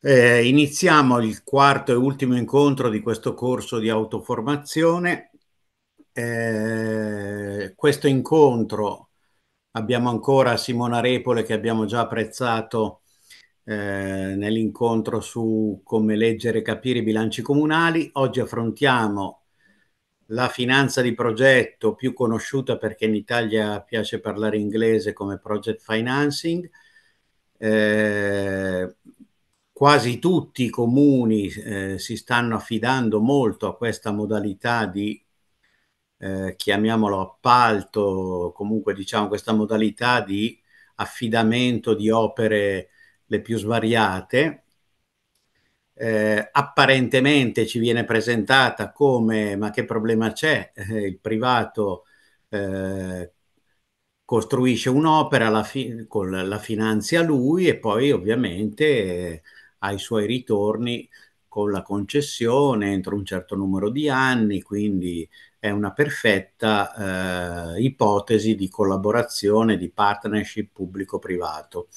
Eh, iniziamo il quarto e ultimo incontro di questo corso di autoformazione. Eh, questo incontro abbiamo ancora Simona Repole che abbiamo già apprezzato eh, nell'incontro su come leggere e capire i bilanci comunali. Oggi affrontiamo la finanza di progetto più conosciuta perché in Italia piace parlare inglese come project financing. Eh, quasi tutti i comuni eh, si stanno affidando molto a questa modalità di, eh, chiamiamolo appalto, comunque diciamo questa modalità di affidamento di opere le più svariate. Eh, apparentemente ci viene presentata come ma che problema c'è? Eh, il privato eh, costruisce un'opera, la, fi- la finanzia lui e poi ovviamente ai suoi ritorni con la concessione entro un certo numero di anni, quindi è una perfetta eh, ipotesi di collaborazione, di partnership pubblico-privato.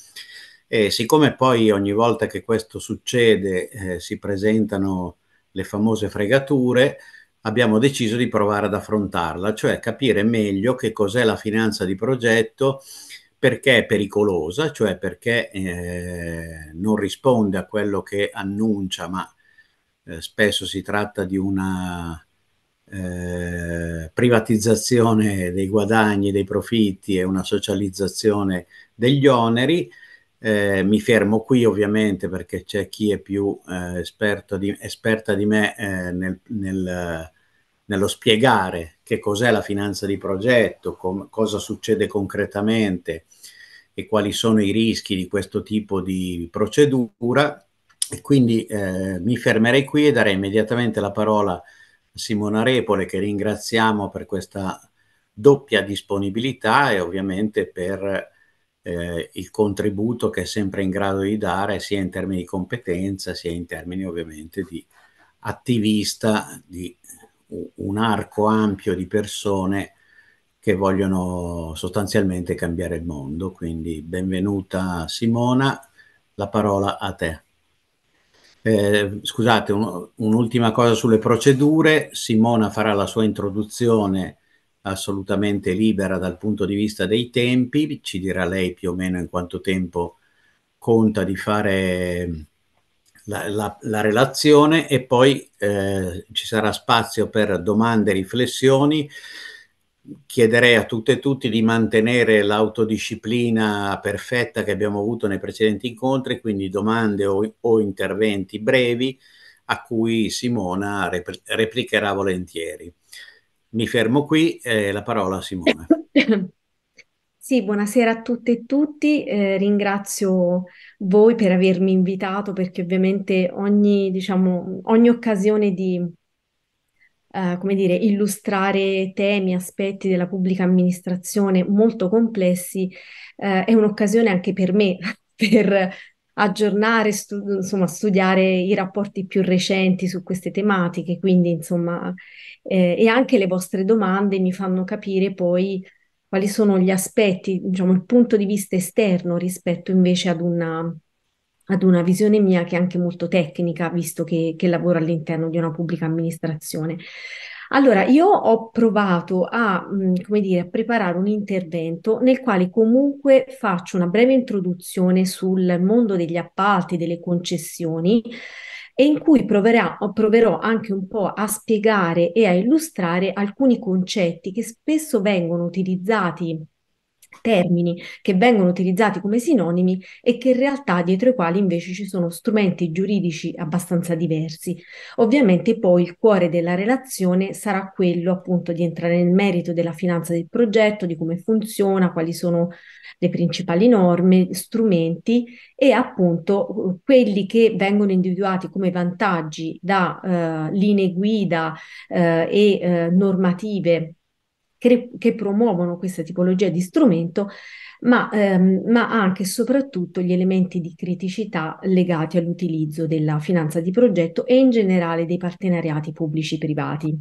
E siccome poi ogni volta che questo succede eh, si presentano le famose fregature, abbiamo deciso di provare ad affrontarla, cioè capire meglio che cos'è la finanza di progetto, perché è pericolosa, cioè perché eh, non risponde a quello che annuncia, ma eh, spesso si tratta di una eh, privatizzazione dei guadagni, dei profitti e una socializzazione degli oneri. Eh, mi fermo qui ovviamente perché c'è chi è più eh, esperta di, esperta di me eh, nel, nel, nello spiegare che cos'è la finanza di progetto, com- cosa succede concretamente e quali sono i rischi di questo tipo di procedura. E quindi eh, mi fermerei qui e darei immediatamente la parola a Simona Repole che ringraziamo per questa doppia disponibilità e ovviamente per eh, il contributo che è sempre in grado di dare sia in termini di competenza sia in termini ovviamente di attivista di un arco ampio di persone che vogliono sostanzialmente cambiare il mondo. Quindi benvenuta Simona, la parola a te. Eh, scusate, un, un'ultima cosa sulle procedure. Simona farà la sua introduzione assolutamente libera dal punto di vista dei tempi, ci dirà lei più o meno in quanto tempo conta di fare la, la, la relazione e poi eh, ci sarà spazio per domande e riflessioni. Chiederei a tutte e tutti di mantenere l'autodisciplina perfetta che abbiamo avuto nei precedenti incontri, quindi domande o, o interventi brevi a cui Simona repl replicherà volentieri. Mi fermo qui e eh, la parola a Simona. Sì, buonasera a tutte e tutti. Eh, ringrazio voi per avermi invitato perché ovviamente ogni, diciamo, ogni occasione di, eh, come dire, illustrare temi, aspetti della pubblica amministrazione molto complessi eh, è un'occasione anche per me per aggiornare, stud- insomma, studiare i rapporti più recenti su queste tematiche, quindi insomma, eh, e anche le vostre domande mi fanno capire poi quali sono gli aspetti, diciamo, il punto di vista esterno rispetto invece ad una, ad una visione mia che è anche molto tecnica, visto che, che lavoro all'interno di una pubblica amministrazione. Allora, io ho provato a, mm, come dire, a preparare un intervento nel quale comunque faccio una breve introduzione sul mondo degli appalti, delle concessioni, e in cui proverà, proverò anche un po' a spiegare e a illustrare alcuni concetti che spesso vengono utilizzati termini che vengono utilizzati come sinonimi e che in realtà dietro i quali invece ci sono strumenti giuridici abbastanza diversi. Ovviamente poi il cuore della relazione sarà quello appunto di entrare nel merito della finanza del progetto, di come funziona, quali sono le principali norme, strumenti e appunto quelli che vengono individuati come vantaggi da eh, linee guida eh, e eh, normative che, che promuovono questa tipologia di strumento, ma, ehm, ma, anche e soprattutto gli elementi di criticità legati all'utilizzo della finanza di progetto e in generale dei partenariati pubblici-privati.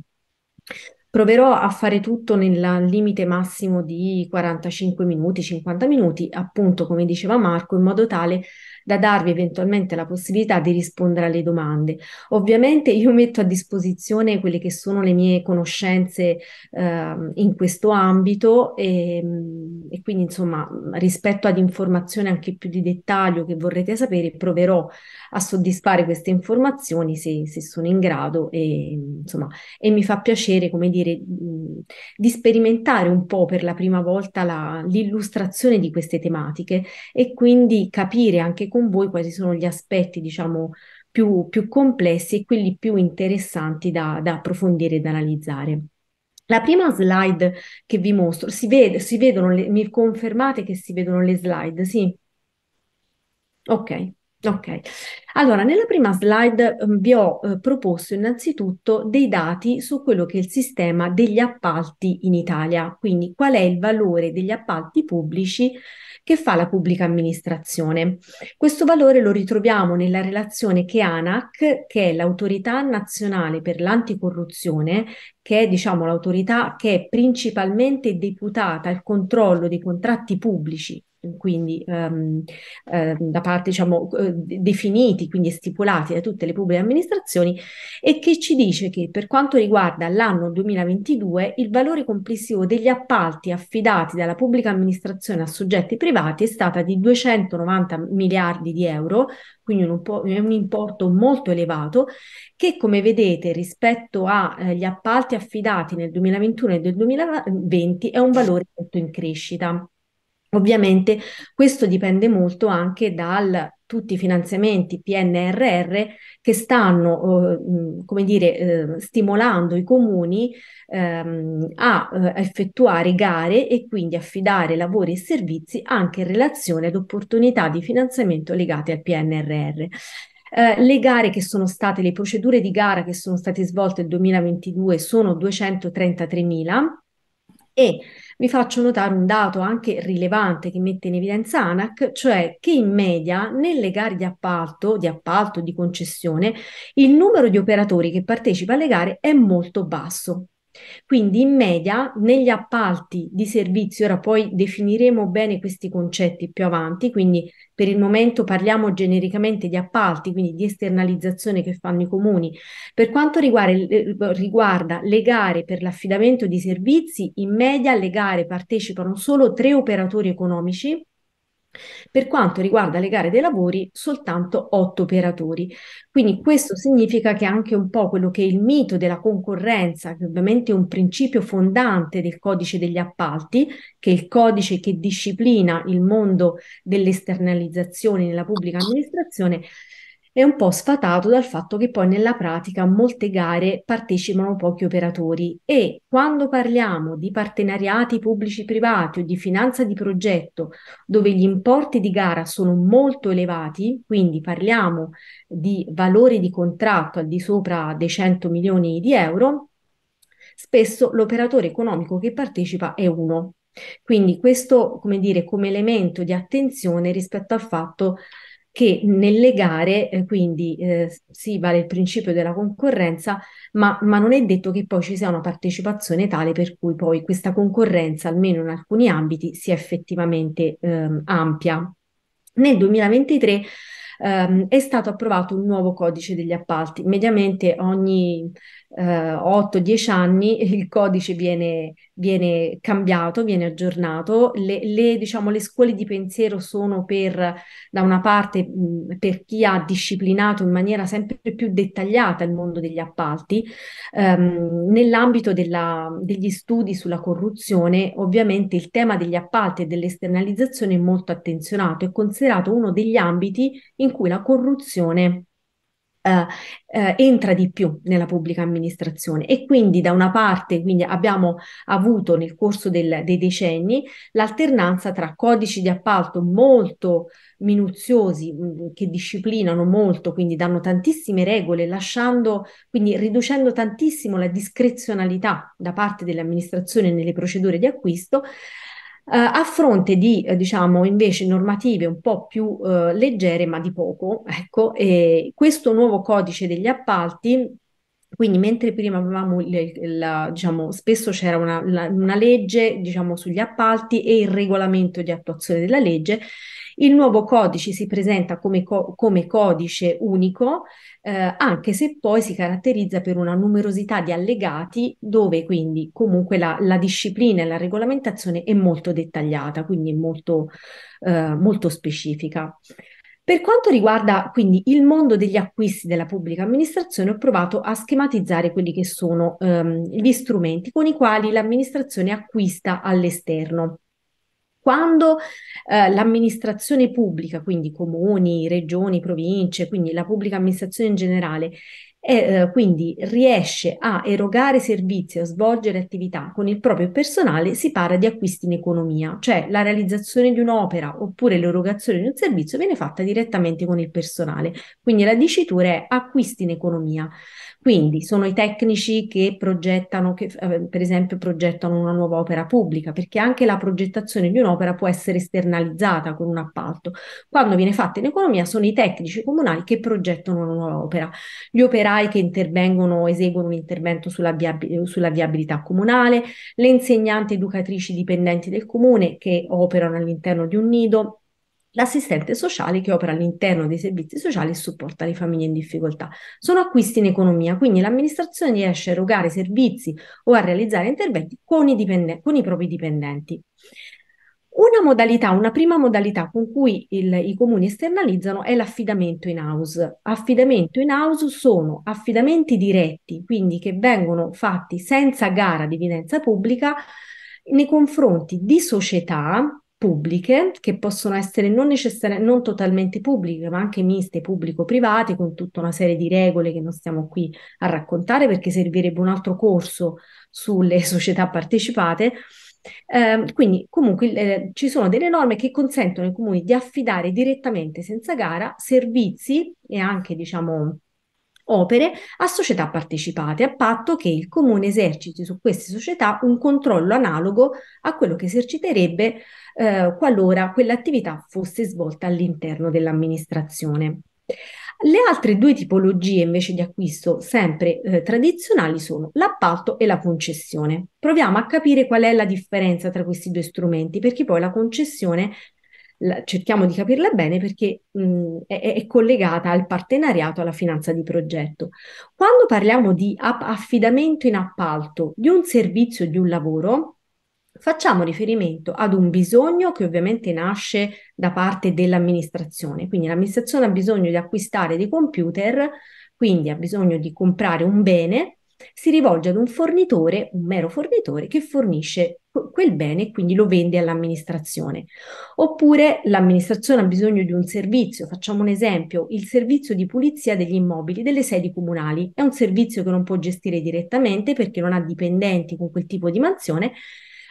Proverò a fare tutto nel limite massimo di 45 minuti, 50 minuti, appunto come diceva Marco, in modo tale da darvi eventualmente la possibilità di rispondere alle domande. Ovviamente io metto a disposizione quelle che sono le mie conoscenze eh, in questo ambito e, ehm, e quindi insomma rispetto ad informazioni anche più di dettaglio che vorrete sapere proverò a soddisfare queste informazioni se, se sono in grado e insomma e mi fa piacere come dire di sperimentare un po' per la prima volta la, l'illustrazione di queste tematiche e quindi capire anche come con voi quali sono gli aspetti, diciamo, più, più complessi e quelli più interessanti da, da approfondire e da analizzare. La prima slide che vi mostro, si, vede, si vedono, le, mi confermate che si vedono le slide? Sì? Ok, ok. Allora, nella prima slide ehm, vi ho eh, proposto innanzitutto dei dati su quello che è il sistema degli appalti in Italia, quindi qual è il valore degli appalti pubblici che fa la pubblica amministrazione. Questo valore lo ritroviamo nella relazione che ANAC, che è l'autorità nazionale per l'anticorruzione, che è diciamo l'autorità che è principalmente deputata al controllo dei contratti pubblici quindi ehm, eh, da parte diciamo eh, definiti, quindi stipulati da tutte le pubbliche amministrazioni e che ci dice che per quanto riguarda l'anno 2022 il valore complessivo degli appalti affidati dalla pubblica amministrazione a soggetti privati è stata di 290 miliardi di euro, quindi un, un importo molto elevato che come vedete rispetto agli eh, appalti affidati nel 2021 e nel 2020 è un valore molto in crescita. Ovviamente questo dipende molto anche da tutti i finanziamenti PNRR che stanno, eh, come dire, eh, stimolando i comuni ehm, a, eh, effettuare gare e quindi affidare lavori e servizi anche in relazione ad opportunità di finanziamento legate al PNRR. Eh, le gare che sono state, le procedure di gara che sono state svolte nel 2022 sono 233.000 e vi faccio notare un dato anche rilevante che mette in evidenza ANAC, cioè che in media nelle gare di appalto, di appalto, di concessione, il numero di operatori che partecipa alle gare è molto basso. Quindi in media negli appalti di servizio, ora poi definiremo bene questi concetti più avanti, quindi per il momento parliamo genericamente di appalti, quindi di esternalizzazione che fanno i comuni. Per quanto riguarda, riguarda le gare per l'affidamento di servizi, in media le gare partecipano solo tre operatori economici per quanto riguarda le gare dei lavori, soltanto otto operatori. Quindi questo significa che anche un po' quello che è il mito della concorrenza, che ovviamente è un principio fondante del codice degli appalti, che è il codice che disciplina il mondo delle esternalizzazioni nella pubblica amministrazione, è un po' sfatato dal fatto che poi nella pratica molte gare partecipano pochi operatori e quando parliamo di partenariati pubblici-privati o di finanza di progetto dove gli importi di gara sono molto elevati, quindi parliamo di valori di contratto al di sopra dei 100 milioni di euro, spesso l'operatore economico che partecipa è uno. Quindi questo, come dire, come elemento di attenzione rispetto al fatto che che nelle gare eh, quindi eh, sì vale il principio della concorrenza, ma, ma, non è detto che poi ci sia una partecipazione tale per cui poi questa concorrenza, almeno in alcuni ambiti, sia effettivamente eh, ampia. Nel 2023 ehm, è stato approvato un nuovo codice degli appalti. Mediamente ogni eh, 8-10 anni il codice viene, viene cambiato, viene aggiornato, le, le, diciamo, le, scuole di pensiero sono per, da una parte, mh, per chi ha disciplinato in maniera sempre più dettagliata il mondo degli appalti, ehm, nell'ambito della, degli studi sulla corruzione ovviamente il tema degli appalti e dell'esternalizzazione è molto attenzionato, è considerato uno degli ambiti in cui la corruzione eh, eh, entra di più nella pubblica amministrazione e quindi da una parte quindi abbiamo avuto nel corso del, dei decenni l'alternanza tra codici di appalto molto minuziosi mm, che disciplinano molto, quindi danno tantissime regole, lasciando, quindi riducendo tantissimo la discrezionalità da parte dell'amministrazione nelle procedure di acquisto, eh, a fronte di, eh, diciamo, invece normative un po' più eh, leggere, ma di poco. Ecco, questo nuovo codice degli appalti quindi mentre prima avevamo, il, la, diciamo, spesso c'era una, la, una legge, diciamo, sugli appalti e il regolamento di attuazione della legge, il nuovo codice si presenta come, co- come codice unico, eh, anche se poi si caratterizza per una numerosità di allegati, dove quindi comunque la, la disciplina e la regolamentazione è molto dettagliata, quindi è molto, eh, molto specifica. Per quanto riguarda quindi il mondo degli acquisti della pubblica amministrazione, ho provato a schematizzare quelli che sono ehm, gli strumenti con i quali l'amministrazione acquista all'esterno. Quando eh, l'amministrazione pubblica, quindi comuni, regioni, province, quindi la pubblica amministrazione in generale, eh, quindi riesce a erogare servizi, a svolgere attività con il proprio personale, si parla di acquisti in economia, cioè la realizzazione di un'opera oppure l'erogazione di un servizio viene fatta direttamente con il personale. Quindi la dicitura è acquisti in economia. Quindi sono i tecnici che progettano, che, eh, per esempio, progettano una nuova opera pubblica, perché anche la progettazione di un'opera può essere esternalizzata con un appalto. Quando viene fatta in economia sono i tecnici comunali che progettano una nuova opera, gli operai che intervengono, eseguono un intervento sulla, viab- sulla viabilità comunale, le insegnanti educatrici dipendenti del comune che operano all'interno di un nido l'assistente sociale che opera all'interno dei servizi sociali e supporta le famiglie in difficoltà. Sono acquisti in economia, quindi l'amministrazione riesce a erogare servizi o a realizzare interventi con i, dipenden- con i propri dipendenti. Una modalità, una prima modalità con cui il, i comuni esternalizzano è l'affidamento in house. Affidamento in house sono affidamenti diretti, quindi che vengono fatti senza gara di evidenza pubblica nei confronti di società pubbliche, che possono essere non, necessariamente non totalmente pubbliche, ma anche miste pubblico-private, con tutta una serie di regole che non stiamo qui a raccontare perché servirebbe un altro corso sulle società partecipate. Eh, quindi comunque eh, ci sono delle norme che consentono ai comuni di affidare direttamente senza gara servizi e anche diciamo opere a società partecipate, a patto che il comune eserciti su queste società un controllo analogo a quello che eserciterebbe eh, qualora quell'attività fosse svolta all'interno dell'amministrazione. Le altre due tipologie invece di acquisto sempre eh, tradizionali sono l'appalto e la concessione. Proviamo a capire qual è la differenza tra questi due strumenti, perché poi la concessione la, cerchiamo di capirla bene perché mh, mm, è, è, collegata al partenariato, alla finanza di progetto. Quando parliamo di app- affidamento in appalto di un servizio, di un lavoro, facciamo riferimento ad un bisogno che ovviamente nasce da parte dell'amministrazione. Quindi l'amministrazione ha bisogno di acquistare dei computer, quindi ha bisogno di comprare un bene, si rivolge ad un fornitore, un mero fornitore, che fornisce quel bene e quindi lo vende all'amministrazione. Oppure l'amministrazione ha bisogno di un servizio, facciamo un esempio, il servizio di pulizia degli immobili delle sedi comunali. È un servizio che non può gestire direttamente perché non ha dipendenti con quel tipo di mansione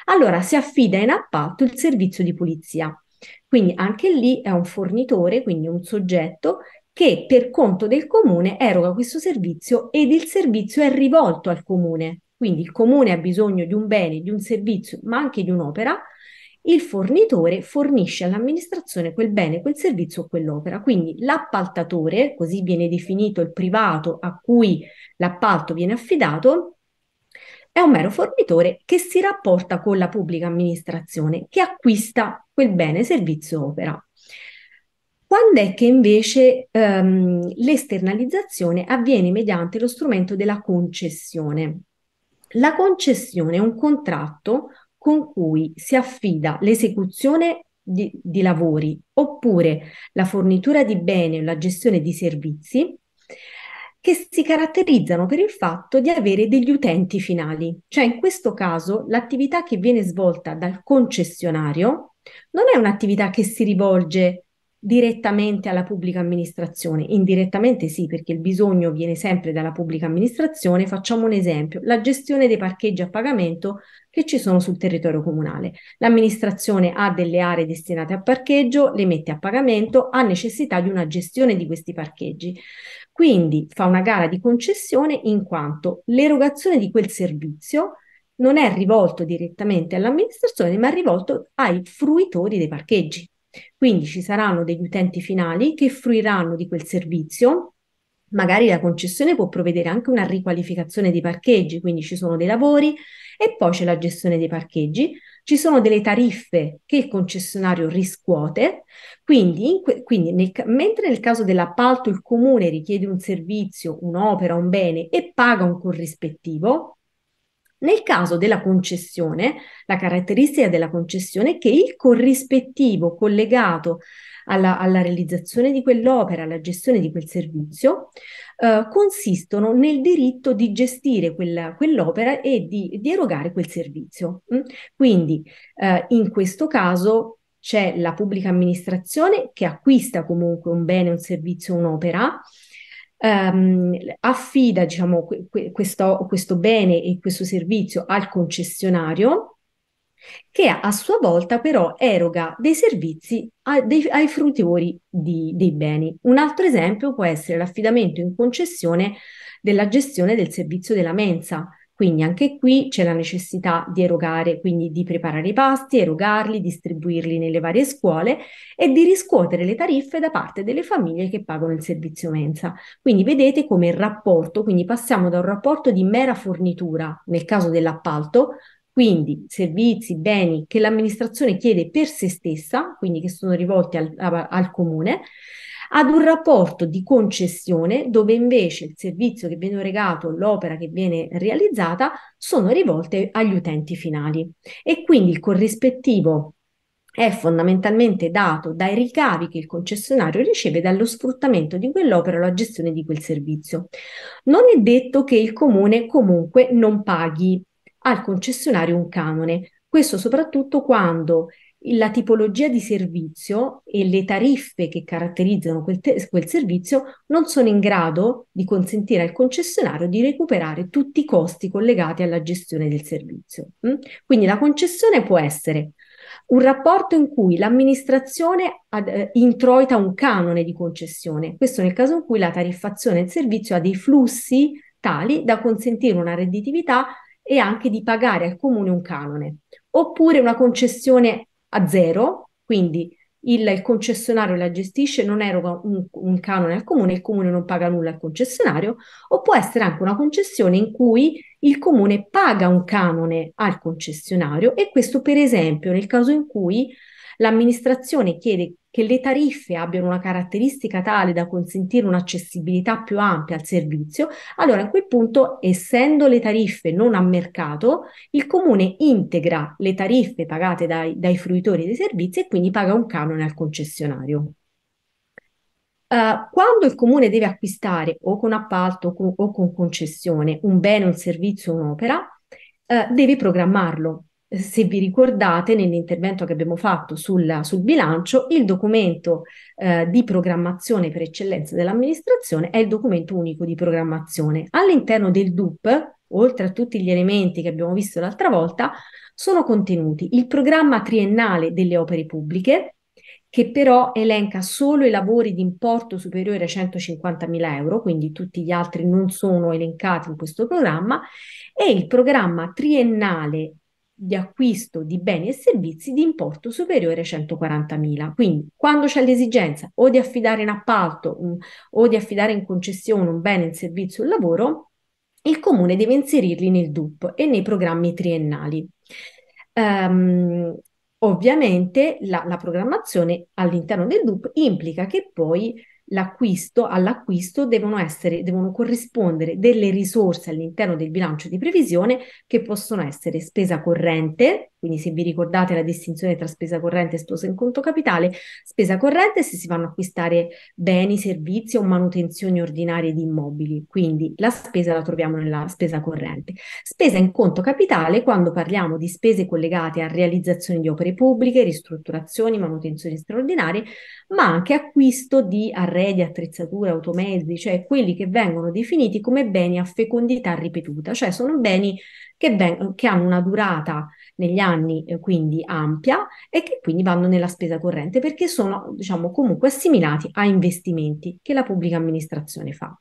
allora si affida in appalto il servizio di pulizia. Quindi anche lì è un fornitore, quindi un soggetto che per conto del comune eroga questo servizio ed il servizio è rivolto al comune. Quindi il comune ha bisogno di un bene, di un servizio, ma anche di un'opera. Il fornitore fornisce all'amministrazione quel bene, quel servizio o quell'opera. Quindi l'appaltatore, così viene definito il privato a cui l'appalto viene affidato, è un mero fornitore che si rapporta con la pubblica amministrazione che acquista quel bene, servizio, opera. Quando è che invece ehm, l'esternalizzazione avviene mediante lo strumento della concessione? La concessione è un contratto con cui si affida l'esecuzione di, di lavori oppure la fornitura di beni o la gestione di servizi che si caratterizzano per il fatto di avere degli utenti finali, cioè in questo caso l'attività che viene svolta dal concessionario non è un'attività che si rivolge direttamente alla pubblica amministrazione, indirettamente sì, perché il bisogno viene sempre dalla pubblica amministrazione. Facciamo un esempio, la gestione dei parcheggi a pagamento che ci sono sul territorio comunale. L'amministrazione ha delle aree destinate a parcheggio, le mette a pagamento, ha necessità di una gestione di questi parcheggi. Quindi fa una gara di concessione in quanto l'erogazione di quel servizio non è rivolto direttamente all'amministrazione, ma è rivolto ai fruitori dei parcheggi. Quindi ci saranno degli utenti finali che fruiranno di quel servizio. Magari la concessione può provvedere anche una riqualificazione dei parcheggi, quindi ci sono dei lavori e poi c'è la gestione dei parcheggi ci sono delle tariffe che il concessionario riscuote, quindi, que- quindi nel, mentre nel caso dell'appalto il comune richiede un servizio, un'opera, un bene e paga un corrispettivo, nel caso della concessione, la caratteristica della concessione è che il corrispettivo collegato alla, alla realizzazione di quell'opera, alla gestione di quel servizio, eh, consistono nel diritto di gestire quella, quell'opera e di, di, erogare quel servizio. Mm? Quindi eh, in questo caso c'è la pubblica amministrazione che acquista comunque un bene, un servizio, un'opera, ehm, affida diciamo, questo, questo bene e questo servizio al concessionario che a sua volta però eroga dei servizi a, dei, ai fruttori di, dei beni. Un altro esempio può essere l'affidamento in concessione della gestione del servizio della mensa. Quindi anche qui c'è la necessità di erogare, quindi di preparare i pasti, erogarli, distribuirli nelle varie scuole e di riscuotere le tariffe da parte delle famiglie che pagano il servizio mensa. Quindi vedete come il rapporto, quindi passiamo da un rapporto di mera fornitura nel caso dell'appalto quindi servizi, beni che l'amministrazione chiede per se stessa, quindi che sono rivolti al, al comune, ad un rapporto di concessione dove invece il servizio che viene regato, l'opera che viene realizzata, sono rivolte agli utenti finali. E quindi il corrispettivo è fondamentalmente dato dai ricavi che il concessionario riceve dallo sfruttamento di quell'opera o la gestione di quel servizio. Non è detto che il comune comunque non paghi al concessionario un canone. Questo soprattutto quando la tipologia di servizio e le tariffe che caratterizzano quel, te- quel, servizio non sono in grado di consentire al concessionario di recuperare tutti i costi collegati alla gestione del servizio. Mm? Quindi la concessione può essere un rapporto in cui l'amministrazione ad, eh, introita un canone di concessione, questo nel caso in cui la tariffazione del servizio ha dei flussi tali da consentire una redditività e anche di pagare al comune un canone, oppure una concessione a zero, quindi il, il concessionario la gestisce, non eroga un, un, canone al comune, il comune non paga nulla al concessionario, o può essere anche una concessione in cui il comune paga un canone al concessionario e questo per esempio nel caso in cui L'amministrazione chiede che le tariffe abbiano una caratteristica tale da consentire un'accessibilità più ampia al servizio, allora a quel punto, essendo le tariffe non a mercato, il comune integra le tariffe pagate dai, dai fruitori dei servizi e quindi paga un canone al concessionario. Uh, quando il comune deve acquistare o con appalto o con, o con concessione un bene, un servizio, un'opera, uh, deve programmarlo se vi ricordate, nell'intervento che abbiamo fatto sul, sul bilancio, il documento eh, di programmazione per eccellenza dell'amministrazione è il documento unico di programmazione. All'interno del DUP, oltre a tutti gli elementi che abbiamo visto l'altra volta, sono contenuti il programma triennale delle opere pubbliche, che però elenca solo i lavori di importo superiore a 150.000 euro, quindi tutti gli altri non sono elencati in questo programma, e il programma triennale di acquisto di beni e servizi di importo superiore ai 140.000. Quindi quando c'è l'esigenza o di affidare in appalto un, mm, o di affidare in concessione un bene, un servizio o un lavoro, il comune deve inserirli nel DUP e nei programmi triennali. Um, ovviamente la, la programmazione all'interno del DUP implica che poi l'acquisto, all'acquisto devono, essere, devono corrispondere delle risorse all'interno del bilancio di previsione che possono essere spesa corrente, quindi se vi ricordate la distinzione tra spesa corrente e spesa in conto capitale, spesa corrente se si vanno a acquistare beni, servizi o manutenzioni ordinarie di immobili, quindi la spesa la troviamo nella spesa corrente. Spesa in conto capitale quando parliamo di spese collegate a realizzazione di opere pubbliche, ristrutturazioni, manutenzioni straordinarie, ma anche acquisto di arredi, attrezzature, automezzi, cioè quelli che vengono definiti come beni a fecondità ripetuta, cioè sono beni che, ben, che hanno una durata negli anni eh, quindi ampia e che quindi vanno nella spesa corrente perché sono diciamo comunque assimilati a investimenti che la pubblica amministrazione fa.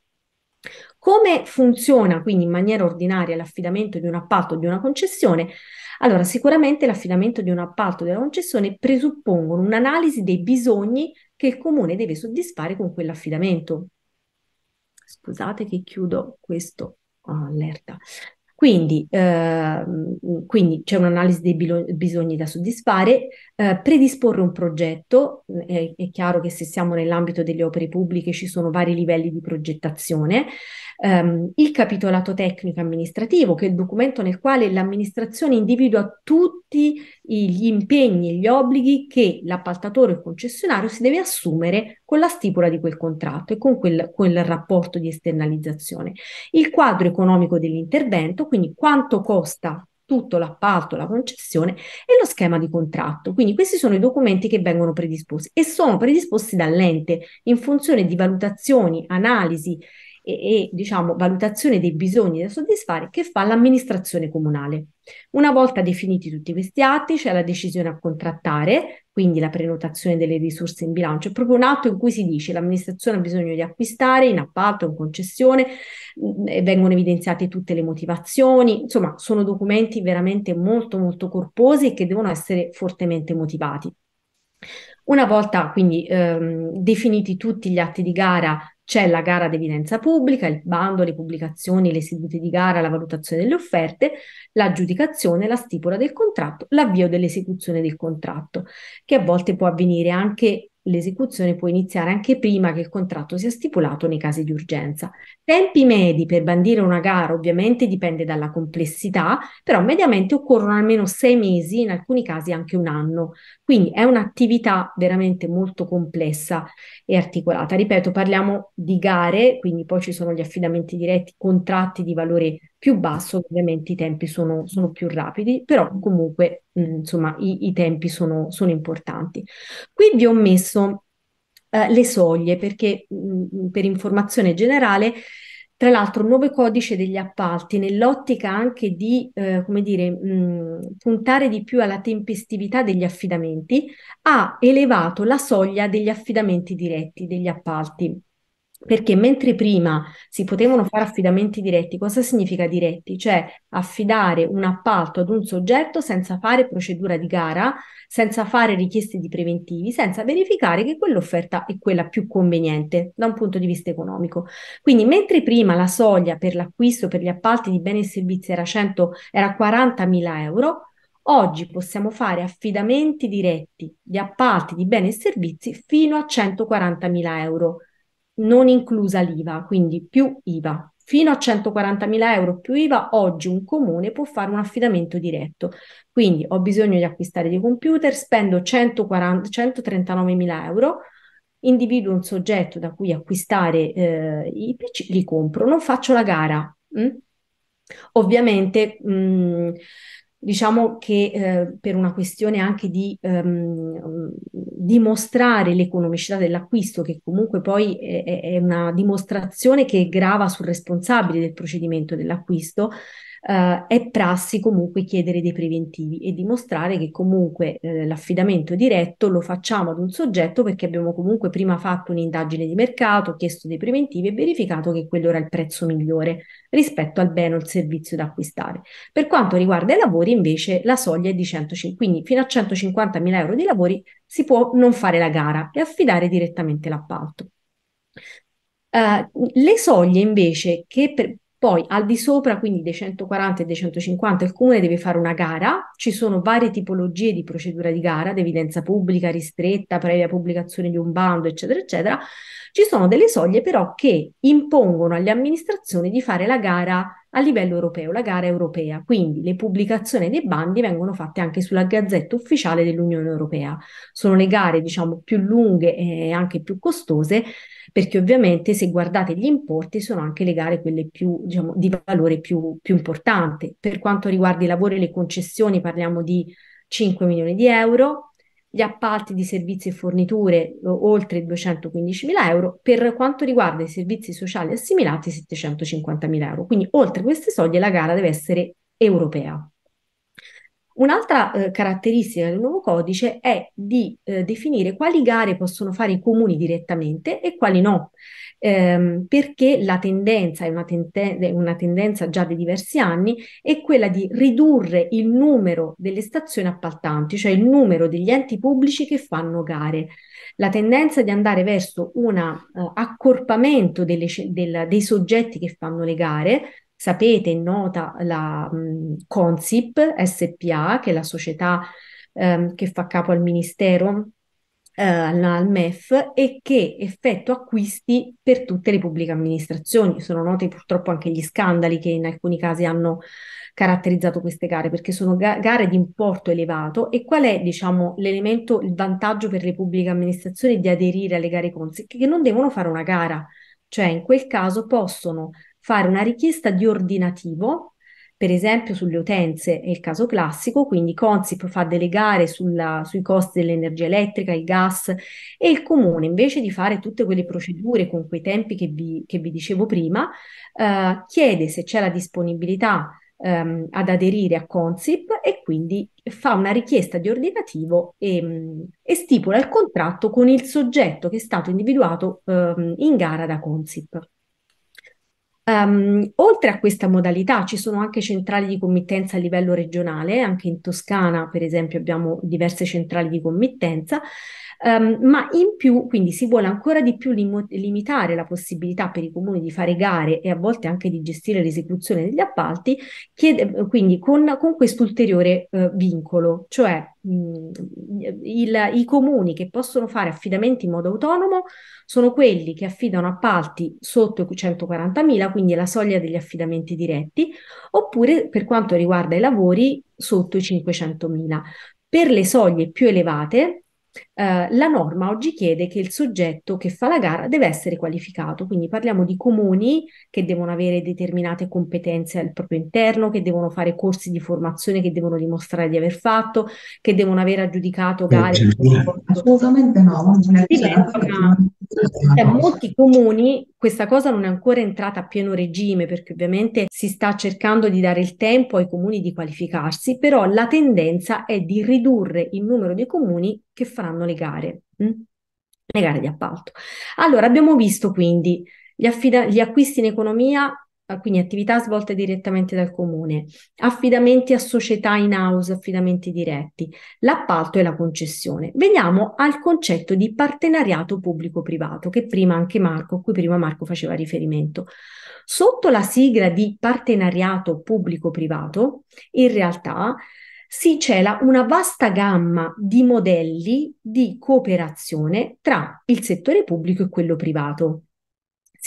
Come funziona quindi in maniera ordinaria l'affidamento di un appalto o di una concessione? Allora, sicuramente l'affidamento di un appalto o di una concessione presuppongono un'analisi dei bisogni che il comune deve soddisfare con quell'affidamento. Scusate che chiudo questo oh, allerta. Quindi, eh, quindi, c'è un'analisi dei bilo- bisogni da soddisfare, eh, predisporre un progetto, è, è, chiaro che se siamo nell'ambito delle opere pubbliche ci sono vari livelli di progettazione, ehm, il capitolato tecnico amministrativo, che è il documento nel quale l'amministrazione individua tutti gli impegni e gli obblighi che l'appaltatore o il concessionario si deve assumere con la stipula di quel contratto e con quel, quel rapporto di esternalizzazione. Il quadro economico dell'intervento, quindi quanto costa tutto l'appalto, la concessione e lo schema di contratto. Quindi questi sono i documenti che vengono predisposti e sono predisposti dall'ente in funzione di valutazioni, analisi e, e diciamo, valutazione dei bisogni da soddisfare che fa l'amministrazione comunale. Una volta definiti tutti questi atti c'è la decisione a contrattare, quindi la prenotazione delle risorse in bilancio, è proprio un atto in cui si dice l'amministrazione ha bisogno di acquistare in appalto, in concessione, mm, e vengono evidenziate tutte le motivazioni, insomma sono documenti veramente molto molto corposi e che devono essere fortemente motivati. Una volta quindi ehm, definiti tutti gli atti di gara c'è la gara d'evidenza pubblica, il bando, le pubblicazioni, le sedute di gara, la valutazione delle offerte, l'aggiudicazione, la stipula del contratto, l'avvio dell'esecuzione del contratto, che a volte può avvenire anche l'esecuzione può iniziare anche prima che il contratto sia stipulato nei casi di urgenza. Tempi medi per bandire una gara ovviamente dipende dalla complessità, però mediamente occorrono almeno sei mesi, in alcuni casi anche un anno. Quindi è un'attività veramente molto complessa e articolata. Ripeto, parliamo di gare, quindi poi ci sono gli affidamenti diretti, contratti di valore più basso, ovviamente i tempi sono, sono più rapidi, però mm. comunque mh, mm, insomma i, i tempi sono, sono, importanti. Qui vi ho messo eh, le soglie perché mh, mm, per informazione generale tra l'altro, il nuovo codice degli appalti, nell'ottica anche di, eh, come dire, mh, puntare di più alla tempestività degli affidamenti, ha elevato la soglia degli affidamenti diretti, degli appalti. Perché mentre prima si potevano fare affidamenti diretti, cosa significa diretti? Cioè affidare un appalto ad un soggetto senza fare procedura di gara, senza fare richieste di preventivi, senza verificare che quell'offerta è quella più conveniente da un punto di vista economico. Quindi mentre prima la soglia per l'acquisto per gli appalti di beni e servizi era, 100, era 40.000 euro, Oggi possiamo fare affidamenti diretti di appalti di beni e servizi fino a 140.000 euro non inclusa l'IVA, quindi più IVA. Fino a 140.000 euro più IVA, oggi un comune può fare un affidamento diretto. Quindi ho bisogno di acquistare dei computer, spendo 140, 139.000 euro, individuo un soggetto da cui acquistare eh, i PC, li compro, non faccio la gara. Hm? Ovviamente mh, mm, Diciamo che eh, per una questione anche di ehm, dimostrare l'economicità dell'acquisto, che comunque poi è, è una dimostrazione che grava sul responsabile del procedimento dell'acquisto, eh, è prassi comunque chiedere dei preventivi e dimostrare che comunque eh, l'affidamento diretto lo facciamo ad un soggetto perché abbiamo comunque prima fatto un'indagine di mercato, chiesto dei preventivi e verificato che quello era il prezzo migliore rispetto al bene o il servizio da acquistare. Per quanto riguarda i lavori invece la soglia è di 150, quindi fino a 150.000 euro di lavori si può non fare la gara e affidare direttamente l'appalto. Uh, le soglie invece che per, poi al di sopra, quindi dei 140 e dei 150, il comune deve fare una gara, ci sono varie tipologie di procedura di gara, di evidenza pubblica, ristretta, previa pubblicazione di un bando, eccetera, eccetera. Ci sono delle soglie però che impongono alle amministrazioni di fare la gara a livello europeo, la gara europea. Quindi le pubblicazioni dei bandi vengono fatte anche sulla gazzetta ufficiale dell'Unione Europea. Sono le gare, diciamo, più lunghe e anche più costose, perché ovviamente se guardate gli importi sono anche le gare quelle più, diciamo, di valore più, più importante. Per quanto riguarda i lavori e le concessioni parliamo di 5 milioni di euro, gli appalti di servizi e forniture oltre 215.000 euro, per quanto riguarda i servizi sociali assimilati 750.000 euro. Quindi oltre queste soglie la gara deve essere europea. Un'altra eh, caratteristica del nuovo codice è di eh, definire quali gare possono fare i comuni direttamente e quali no, ehm, perché la tendenza, è una, tente- una tendenza già di diversi anni, è quella di ridurre il numero delle stazioni appaltanti, cioè il numero degli enti pubblici che fanno gare. La tendenza di andare verso un eh, accorpamento delle, del, dei soggetti che fanno le gare, Sapete, nota la mh, Consip SPA, che è la società ehm, che fa capo al Ministero eh, al MEF e che effettua acquisti per tutte le pubbliche amministrazioni. Sono noti purtroppo anche gli scandali che in alcuni casi hanno caratterizzato queste gare, perché sono ga- gare di importo elevato. E qual è, diciamo, l'elemento, il vantaggio per le pubbliche amministrazioni di aderire alle gare Consip? Che non devono fare una gara, cioè in quel caso possono fare una richiesta di ordinativo per esempio sulle utenze è il caso classico, quindi Consip fa delegare sulla, sui costi dell'energia elettrica, il gas e il comune invece di fare tutte quelle procedure con quei tempi che vi, che vi dicevo prima, eh, chiede se c'è la disponibilità ehm, ad aderire a Consip e quindi fa una richiesta di ordinativo e, e stipula il contratto con il soggetto che è stato individuato ehm, in gara da Consip. Um, oltre a questa modalità ci sono anche centrali di committenza a livello regionale, anche in Toscana per esempio abbiamo diverse centrali di committenza um, ma in più quindi si vuole ancora di più lim- limitare la possibilità per i comuni di fare gare e a volte anche di gestire l'esecuzione degli appalti, chiede, quindi con, con ulteriore eh, vincolo, cioè mh, mm, il, i comuni che possono fare affidamenti in modo autonomo sono quelli che affidano appalti sotto i 140.000, quindi la soglia degli affidamenti diretti, oppure per quanto riguarda i lavori sotto i 500.000. Per le soglie più elevate, eh, la norma oggi chiede che il soggetto che fa la gara deve essere qualificato, quindi parliamo di comuni che devono avere determinate competenze al proprio interno, che devono fare corsi di formazione, che devono dimostrare di aver fatto, che devono aver aggiudicato eh, gare. Certo. Assolutamente no, non è cioè, molti comuni questa cosa non è ancora entrata a pieno regime perché ovviamente si sta cercando di dare il tempo ai comuni di qualificarsi, però la tendenza è di ridurre il numero di comuni che faranno le gare, mh? Mm? le gare di appalto. Allora abbiamo visto quindi gli, affida- gli acquisti in economia Ah, quindi attività svolte direttamente dal comune, affidamenti a società in house, affidamenti diretti, l'appalto e la concessione. Veniamo al concetto di partenariato pubblico-privato che prima anche Marco, a cui prima Marco faceva riferimento. Sotto la sigla di partenariato pubblico-privato, in realtà si cela una vasta gamma di modelli di cooperazione tra il settore pubblico e quello privato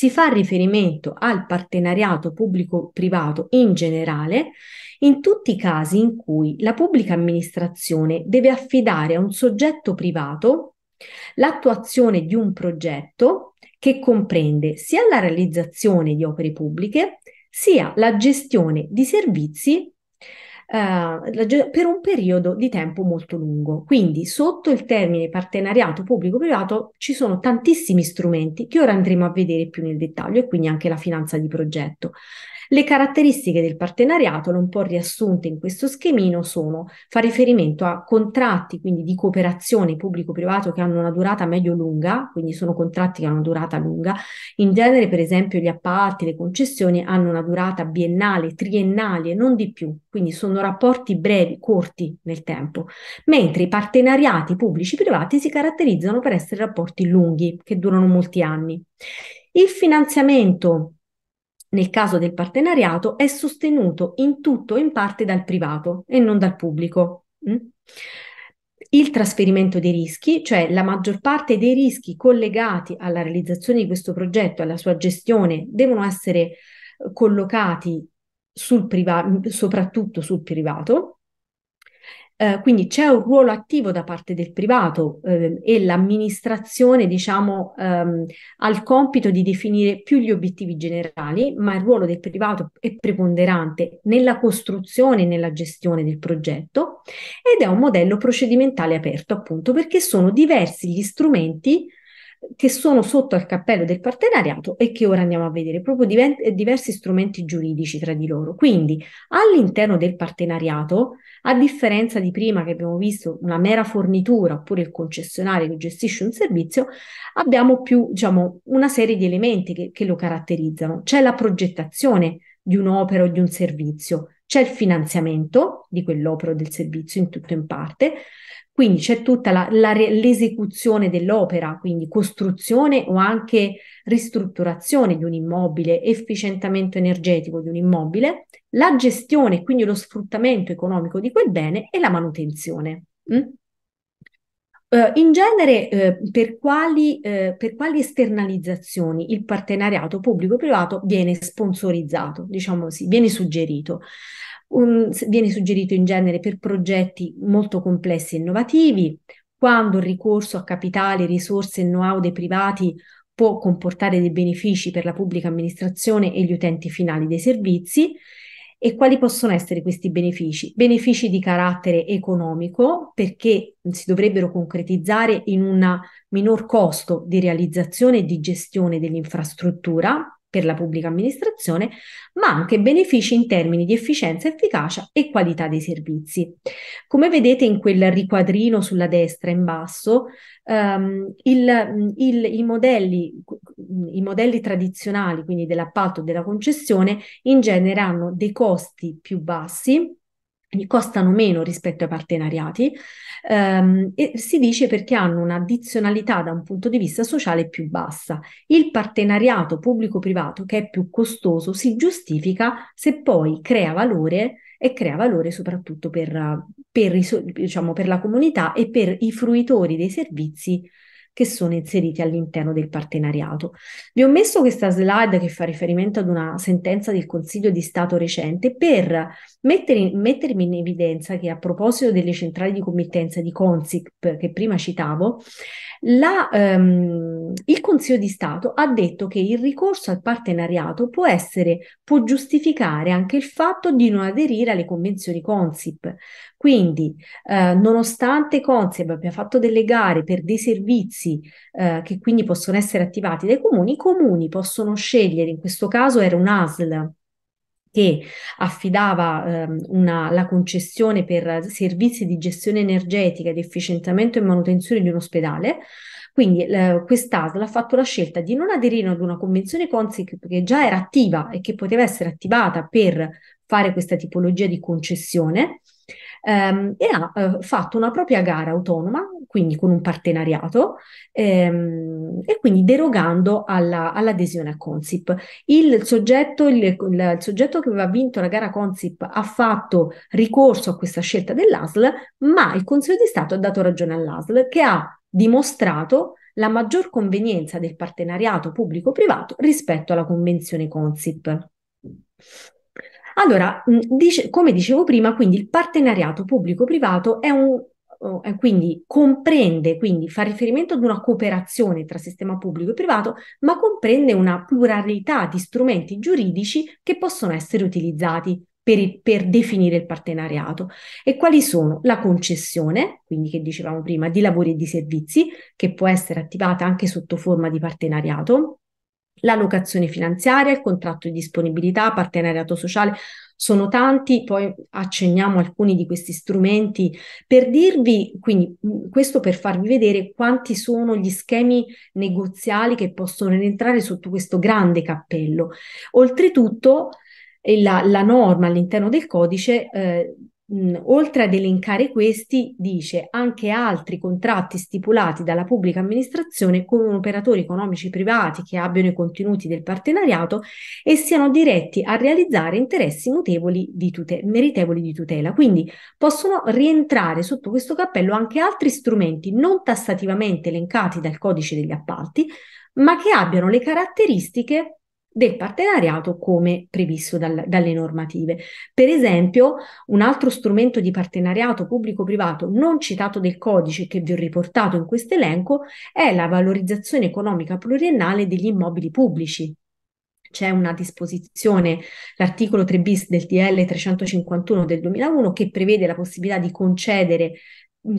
si fa riferimento al partenariato pubblico-privato in generale in tutti i casi in cui la pubblica amministrazione deve affidare a un soggetto privato l'attuazione di un progetto che comprende sia la realizzazione di opere pubbliche sia la gestione di servizi eh, per un periodo di tempo molto lungo. Quindi sotto il termine partenariato pubblico-privato ci sono tantissimi strumenti che ora andremo a vedere più nel dettaglio e quindi anche la finanza di progetto. Le caratteristiche del partenariato, un po' riassunte in questo schemino, sono fa riferimento a contratti, quindi di cooperazione pubblico-privato che hanno una durata medio-lunga, quindi sono contratti che hanno una durata lunga. In genere, per esempio, gli appalti, le concessioni hanno una durata biennale, triennale, non di più, quindi sono rapporti brevi, corti nel tempo, mentre i partenariati pubblici-privati si caratterizzano per essere rapporti lunghi, che durano molti anni. Il finanziamento nel caso del partenariato, è sostenuto in tutto o in parte dal privato e non dal pubblico. Mm? Il trasferimento dei rischi, cioè la maggior parte dei rischi collegati alla realizzazione di questo progetto, alla sua gestione, devono essere eh, collocati sul priva- soprattutto sul privato eh, quindi c'è un ruolo attivo da parte del privato eh, e l'amministrazione, diciamo, ehm, ha il compito di definire più gli obiettivi generali, ma il ruolo del privato è preponderante nella costruzione e nella gestione del progetto ed è un modello procedimentale aperto, appunto, perché sono diversi gli strumenti che sono sotto al cappello del partenariato e che ora andiamo a vedere, proprio divent- diversi strumenti giuridici tra di loro. Quindi all'interno del partenariato, a differenza di prima che abbiamo visto una mera fornitura oppure il concessionario che gestisce un servizio, abbiamo più, diciamo, una serie di elementi che, che lo caratterizzano. C'è la progettazione di un'opera o di un servizio, c'è il finanziamento di quell'opera o del servizio in tutto o in parte, quindi c'è tutta la, la, l'esecuzione dell'opera, quindi costruzione o anche ristrutturazione di un immobile, efficientamento energetico di un immobile, la gestione, quindi lo sfruttamento economico di quel bene e la manutenzione. Mm? Uh, in genere, uh, per, quali, uh, per, quali, esternalizzazioni il partenariato pubblico-privato viene sponsorizzato, diciamo così, viene suggerito? um, viene suggerito in genere per progetti molto complessi e innovativi, quando il ricorso a capitale, risorse e know-how dei privati può comportare dei benefici per la pubblica amministrazione e gli utenti finali dei servizi e quali possono essere questi benefici? Benefici di carattere economico perché si dovrebbero concretizzare in un minor costo di realizzazione e di gestione dell'infrastruttura, per la pubblica amministrazione, ma anche benefici in termini di efficienza, efficacia e qualità dei servizi. Come vedete in quel riquadrino sulla destra in basso, ehm, il, il, i, modelli, i, modelli, tradizionali, quindi dell'appalto e della concessione, in genere hanno dei costi più bassi costano meno rispetto ai partenariati ehm, e si dice perché hanno un'addizionalità da un punto di vista sociale più bassa. Il partenariato pubblico-privato, che è più costoso, si giustifica se poi crea valore e crea valore soprattutto per, per, diciamo, per la comunità e per i fruitori dei servizi che sono inseriti all'interno del partenariato. Vi ho messo questa slide che fa riferimento ad una sentenza del Consiglio di Stato recente per mettere, mettermi in evidenza che a proposito delle centrali di committenza di Consip che prima citavo, la, ehm, il Consiglio di Stato ha detto che il ricorso al partenariato può essere, può giustificare anche il fatto di non aderire alle convenzioni Consip. Quindi, eh, nonostante Conseb abbia fatto delle gare per dei servizi eh, che quindi possono essere attivati dai comuni, i comuni possono scegliere, in questo caso era un ASL che affidava eh, una, la concessione per servizi di gestione energetica, di efficientamento e manutenzione di un ospedale. Quindi eh, quest'ASL ha fatto la scelta di non aderire ad una convenzione CONSI che già era attiva e che poteva essere attivata per fare questa tipologia di concessione ehm, e ha eh, fatto una propria gara autonoma, quindi con un partenariato, ehm, e quindi derogando alla, all'adesione a Consip. Il soggetto, il, il, il soggetto che aveva vinto la gara Consip ha fatto ricorso a questa scelta dell'ASL, ma il Consiglio di Stato ha dato ragione all'ASL che ha dimostrato la maggior convenienza del partenariato pubblico-privato rispetto alla convenzione Consip. Allora, mm, dice, come dicevo prima, quindi il partenariato pubblico-privato è un oh, quindi comprende, quindi fa riferimento ad una cooperazione tra sistema pubblico e privato, ma comprende una pluralità di strumenti giuridici che possono essere utilizzati per, per definire il partenariato. E quali sono? La concessione, quindi che dicevamo prima, di lavori e di servizi, che può essere attivata anche sotto forma di partenariato, la l'allocazione finanziaria, il contratto di disponibilità, partenariato sociale, sono tanti, poi accenniamo alcuni di questi strumenti per dirvi, quindi questo per farvi vedere quanti sono gli schemi negoziali che possono rientrare sotto questo grande cappello. Oltretutto, eh, la, la norma all'interno del codice eh, oltre ad elencare questi, dice anche altri contratti stipulati dalla pubblica amministrazione con operatori economici privati che abbiano i contenuti del partenariato e siano diretti a realizzare interessi di tute- meritevoli di tutela. Quindi possono rientrare sotto questo cappello anche altri strumenti non tassativamente elencati dal codice degli appalti, ma che abbiano le caratteristiche del partenariato come previsto dal, dalle normative. Per esempio, un altro strumento di partenariato pubblico-privato non citato del codice che vi ho riportato in questo elenco è la valorizzazione economica pluriennale degli immobili pubblici. C'è una disposizione, l'articolo 3 bis del TL 351 del 2001, che prevede la possibilità di concedere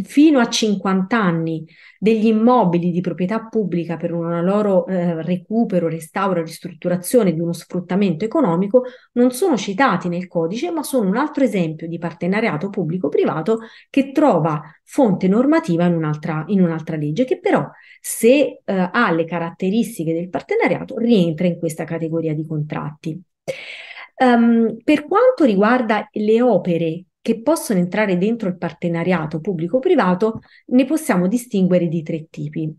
fino a 50 anni degli immobili di proprietà pubblica per un loro eh, recupero, restauro, ristrutturazione di uno sfruttamento economico non sono citati nel codice, ma sono un altro esempio di partenariato pubblico-privato che trova fonte normativa in un'altra, in un'altra legge, che però se eh, ha le caratteristiche del partenariato rientra in questa categoria di contratti. Um, per quanto riguarda le opere che possono entrare dentro il partenariato pubblico-privato ne possiamo distinguere di tre tipi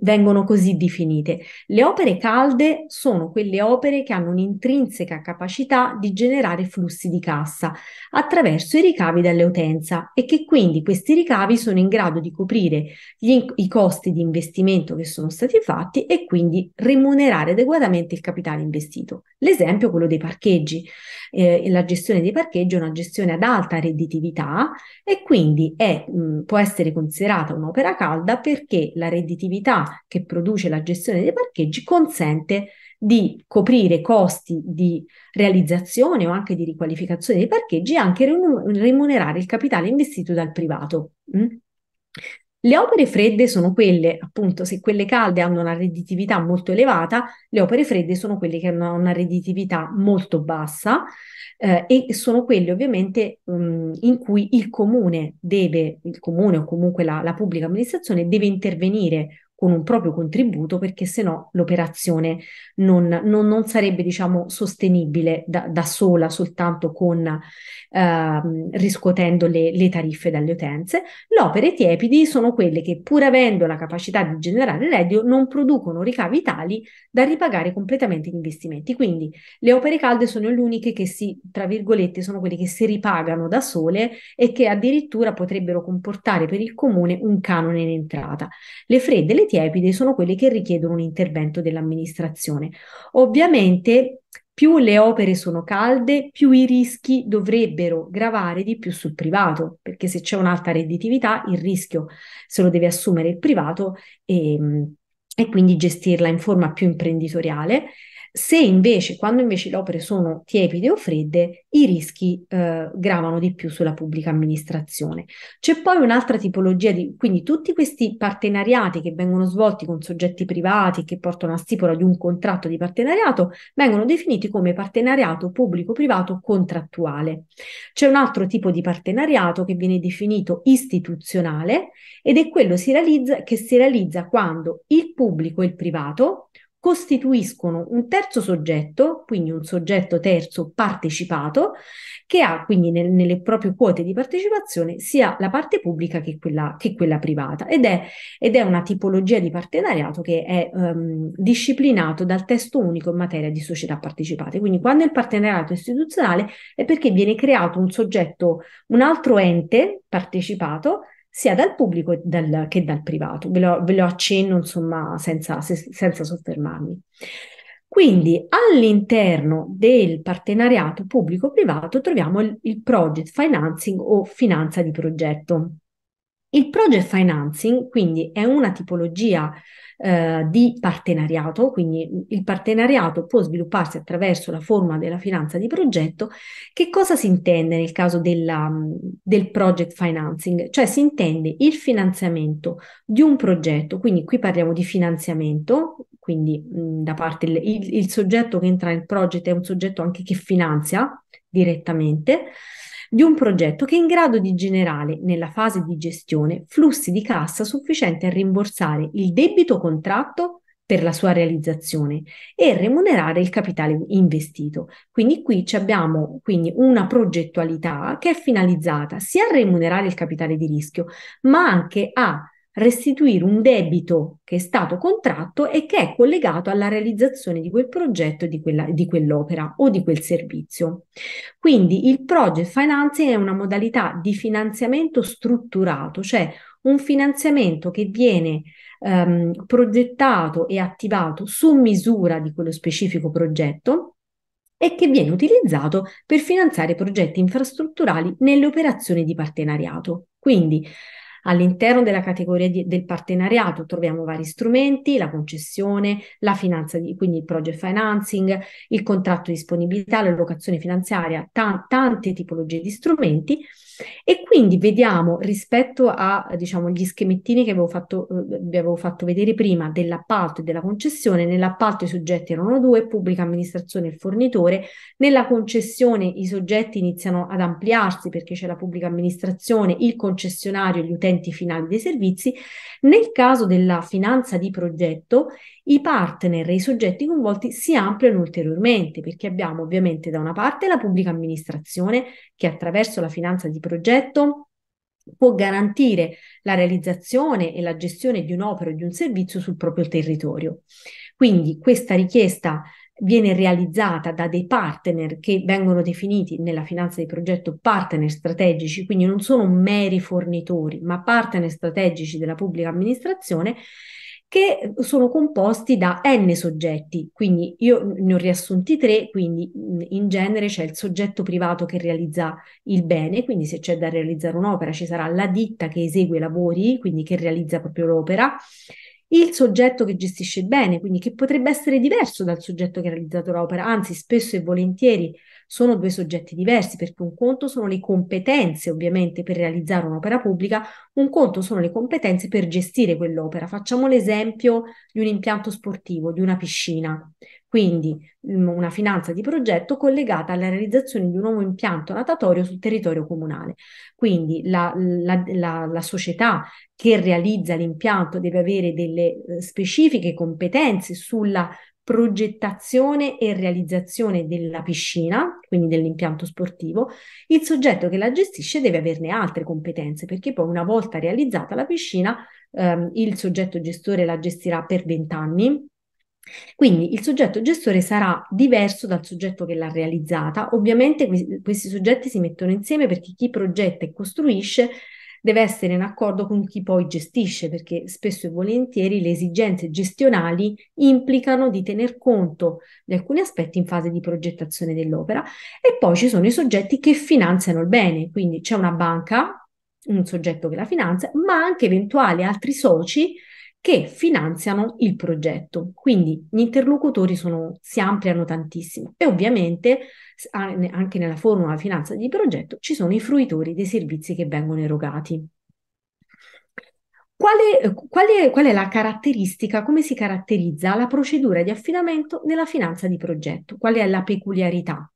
vengono così definite. Le opere calde sono quelle opere che hanno un'intrinseca capacità di generare flussi di cassa attraverso i ricavi dell'utenza e che quindi questi ricavi sono in grado di coprire gli, i costi di investimento che sono stati fatti e quindi remunerare adeguatamente il capitale investito. L'esempio è quello dei parcheggi. Eh, la gestione dei parcheggi è una gestione ad alta redditività e quindi è, mh, può essere considerata un'opera calda perché la redditività società che produce la gestione dei parcheggi consente di coprire costi di realizzazione o anche di riqualificazione dei parcheggi e anche remunerare il capitale investito dal privato. Mm? Le opere fredde sono quelle, appunto, se quelle calde hanno una redditività molto elevata, le opere fredde sono quelle che hanno una redditività molto bassa eh, e sono quelle ovviamente mh, mm, in cui il comune deve, il comune o comunque la, la pubblica amministrazione deve intervenire con un proprio contributo perché sennò l'operazione non, non, non sarebbe diciamo, sostenibile da, da, sola soltanto con Ehm, riscuotendo le, le tariffe dalle utenze. Le opere tiepidi sono quelle che, pur avendo la capacità di generare reddito, non producono ricavi tali da ripagare completamente gli investimenti. Quindi le opere calde sono le uniche che si, tra virgolette, sono quelle che si ripagano da sole e che addirittura potrebbero comportare per il comune un canone in entrata. Le fredde e le tiepide sono quelle che richiedono un intervento dell'amministrazione. Ovviamente più le opere sono calde, più i rischi dovrebbero gravare di più sul privato, perché se c'è un'alta redditività il rischio se lo deve assumere il privato e, mm, e quindi gestirla in forma più imprenditoriale se invece, quando invece le opere sono tiepide o fredde, i rischi eh, gravano di più sulla pubblica amministrazione. C'è poi un'altra tipologia di, quindi tutti questi partenariati che vengono svolti con soggetti privati che portano a stipula di un contratto di partenariato, vengono definiti come partenariato pubblico-privato contrattuale. C'è un altro tipo di partenariato che viene definito istituzionale ed è quello si realizza, che si realizza quando il pubblico e il privato costituiscono un terzo soggetto, quindi un soggetto terzo partecipato, che ha quindi nel, nelle proprie quote di partecipazione sia la parte pubblica che quella, che quella privata ed è, ed è, una tipologia di partenariato che è um, disciplinato dal testo unico in materia di società partecipate. Quindi quando il partenariato è istituzionale è perché viene creato un soggetto, un altro ente partecipato sia dal pubblico dal, che dal privato. Ve lo, ve lo accenno insomma senza, se, senza soffermarmi. Quindi all'interno del partenariato pubblico-privato troviamo il, il project financing o finanza di progetto. Il project financing quindi è una tipologia eh, eh, di partenariato, quindi il partenariato può svilupparsi attraverso la forma della finanza di progetto. Che cosa si intende nel caso della, mm, del project financing? Cioè si intende il finanziamento di un progetto, quindi qui parliamo di finanziamento, quindi mh, mm, da parte il, il, il soggetto che entra nel project è un soggetto anche che finanzia direttamente di un progetto che è in grado di generare, nella fase di gestione, flussi di cassa sufficienti a rimborsare il debito contratto per la sua realizzazione e remunerare il capitale investito. Quindi qui abbiamo quindi una progettualità che è finalizzata sia a remunerare il capitale di rischio, ma anche a restituire un debito che è stato contratto e che è collegato alla realizzazione di quel progetto, di, quella, di quell'opera o di quel servizio. Quindi il project financing è una modalità di finanziamento strutturato, cioè un finanziamento che viene ehm, progettato e attivato su misura di quello specifico progetto e che viene utilizzato per finanziare progetti infrastrutturali nelle operazioni di partenariato. Quindi All'interno della categoria di, del partenariato troviamo vari strumenti, la concessione, la finanza, di, quindi il project financing, il contratto di disponibilità, l'allocazione finanziaria, ta- tante tipologie di strumenti e quindi vediamo rispetto a, diciamo, gli schemettini che avevo fatto, eh, vi avevo fatto vedere prima dell'appalto e della concessione, nell'appalto i soggetti erano due, pubblica amministrazione e fornitore, nella concessione i soggetti iniziano ad ampliarsi perché c'è la pubblica amministrazione, il concessionario e gli utenti finali dei servizi, nel caso della finanza di progetto i partner e i soggetti coinvolti si ampliano ulteriormente perché abbiamo ovviamente da una parte la pubblica amministrazione che attraverso la finanza di progetto progetto può garantire la realizzazione e la gestione di un'opera o di un servizio sul proprio territorio. Quindi questa richiesta viene realizzata da dei partner che vengono definiti nella finanza di progetto partner strategici, quindi non sono meri fornitori, ma partner strategici della pubblica amministrazione che sono composti da n soggetti, quindi io ne ho riassunti tre, quindi in genere c'è il soggetto privato che realizza il bene, quindi se c'è da realizzare un'opera ci sarà la ditta che esegue i lavori, quindi che realizza proprio l'opera, il soggetto che gestisce il bene, quindi che potrebbe essere diverso dal soggetto che ha realizzato l'opera, anzi spesso e volentieri sono due soggetti diversi, perché un conto sono le competenze ovviamente per realizzare un'opera pubblica, un conto sono le competenze per gestire quell'opera. Facciamo l'esempio di un impianto sportivo, di una piscina. Quindi mm, una finanza di progetto collegata alla realizzazione di un nuovo impianto natatorio sul territorio comunale. Quindi la, la, la, la società che realizza l'impianto deve avere delle eh, specifiche competenze sulla progettazione e realizzazione della piscina, quindi dell'impianto sportivo, il soggetto che la gestisce deve averne altre competenze perché poi una volta realizzata la piscina ehm, il soggetto gestore la gestirà per 20 anni. Quindi il soggetto gestore sarà diverso dal soggetto che l'ha realizzata. Ovviamente que- questi soggetti si mettono insieme perché chi progetta e costruisce deve essere in accordo con chi poi gestisce, perché spesso e volentieri le esigenze gestionali implicano di tener conto di alcuni aspetti in fase di progettazione dell'opera e poi ci sono i soggetti che finanziano il bene, quindi c'è una banca, un soggetto che la finanzia, ma anche eventuali altri soci che finanziano il progetto. Quindi gli interlocutori sono, si ampliano tantissimo e ovviamente anche nella formula finanza di progetto ci sono i fruitori dei servizi che vengono erogati. Quale, eh, quale, qual è la caratteristica, come si caratterizza la procedura di affidamento nella finanza di progetto? Qual è la peculiarità?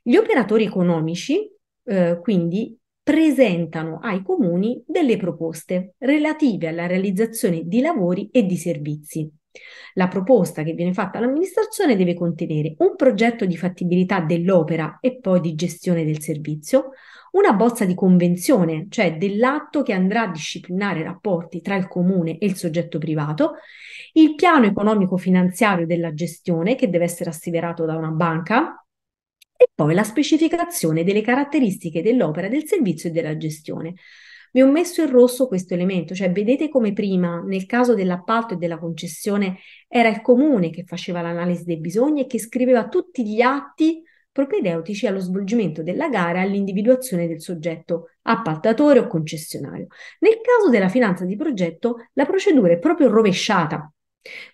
Gli operatori economici, eh, quindi presentano ai comuni delle proposte relative alla realizzazione di lavori e di servizi. La proposta che viene fatta all'amministrazione deve contenere un progetto di fattibilità dell'opera e poi di gestione del servizio, una bozza di convenzione, cioè dell'atto che andrà a disciplinare i rapporti tra il comune e il soggetto privato, il piano economico finanziario della gestione che deve essere assiderato da una banca, e poi la specificazione delle caratteristiche dell'opera, del servizio e della gestione. Vi ho messo in rosso questo elemento, cioè vedete come prima, nel caso dell'appalto e della concessione, era il comune che faceva l'analisi dei bisogni e che scriveva tutti gli atti propedeutici allo svolgimento della gara e all'individuazione del soggetto appaltatore o concessionario. Nel caso della finanza di progetto, la procedura è proprio rovesciata.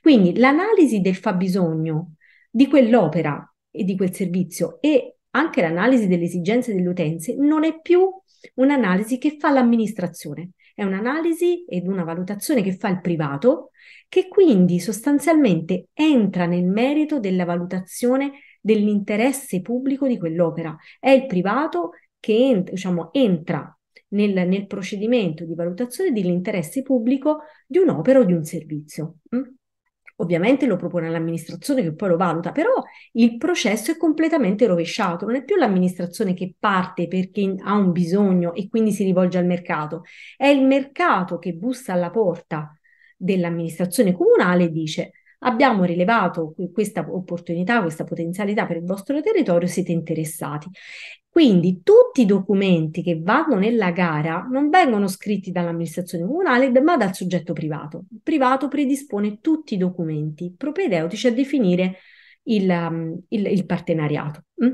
Quindi l'analisi del fabbisogno di quell'opera e di quel servizio e anche l'analisi delle esigenze delle utenze non è più un'analisi che fa l'amministrazione, è un'analisi ed una valutazione che fa il privato, che quindi sostanzialmente entra nel merito della valutazione dell'interesse pubblico di quell'opera. È il privato che ent- diciamo, entra nel, nel, procedimento di valutazione dell'interesse pubblico di un'opera o di un servizio. Mm? Ovviamente lo propone all'amministrazione che poi lo valuta, però il processo è completamente rovesciato, non è più l'amministrazione che parte perché ha un bisogno e quindi si rivolge al mercato, è il mercato che bussa alla porta dell'amministrazione comunale e dice abbiamo rilevato questa opportunità, questa potenzialità per il vostro territorio, siete interessati. Quindi tutti i documenti che vanno nella gara non vengono scritti dall'amministrazione comunale, ma dal soggetto privato. Il privato predispone tutti i documenti propedeutici a definire il, um, il, il partenariato. Mm?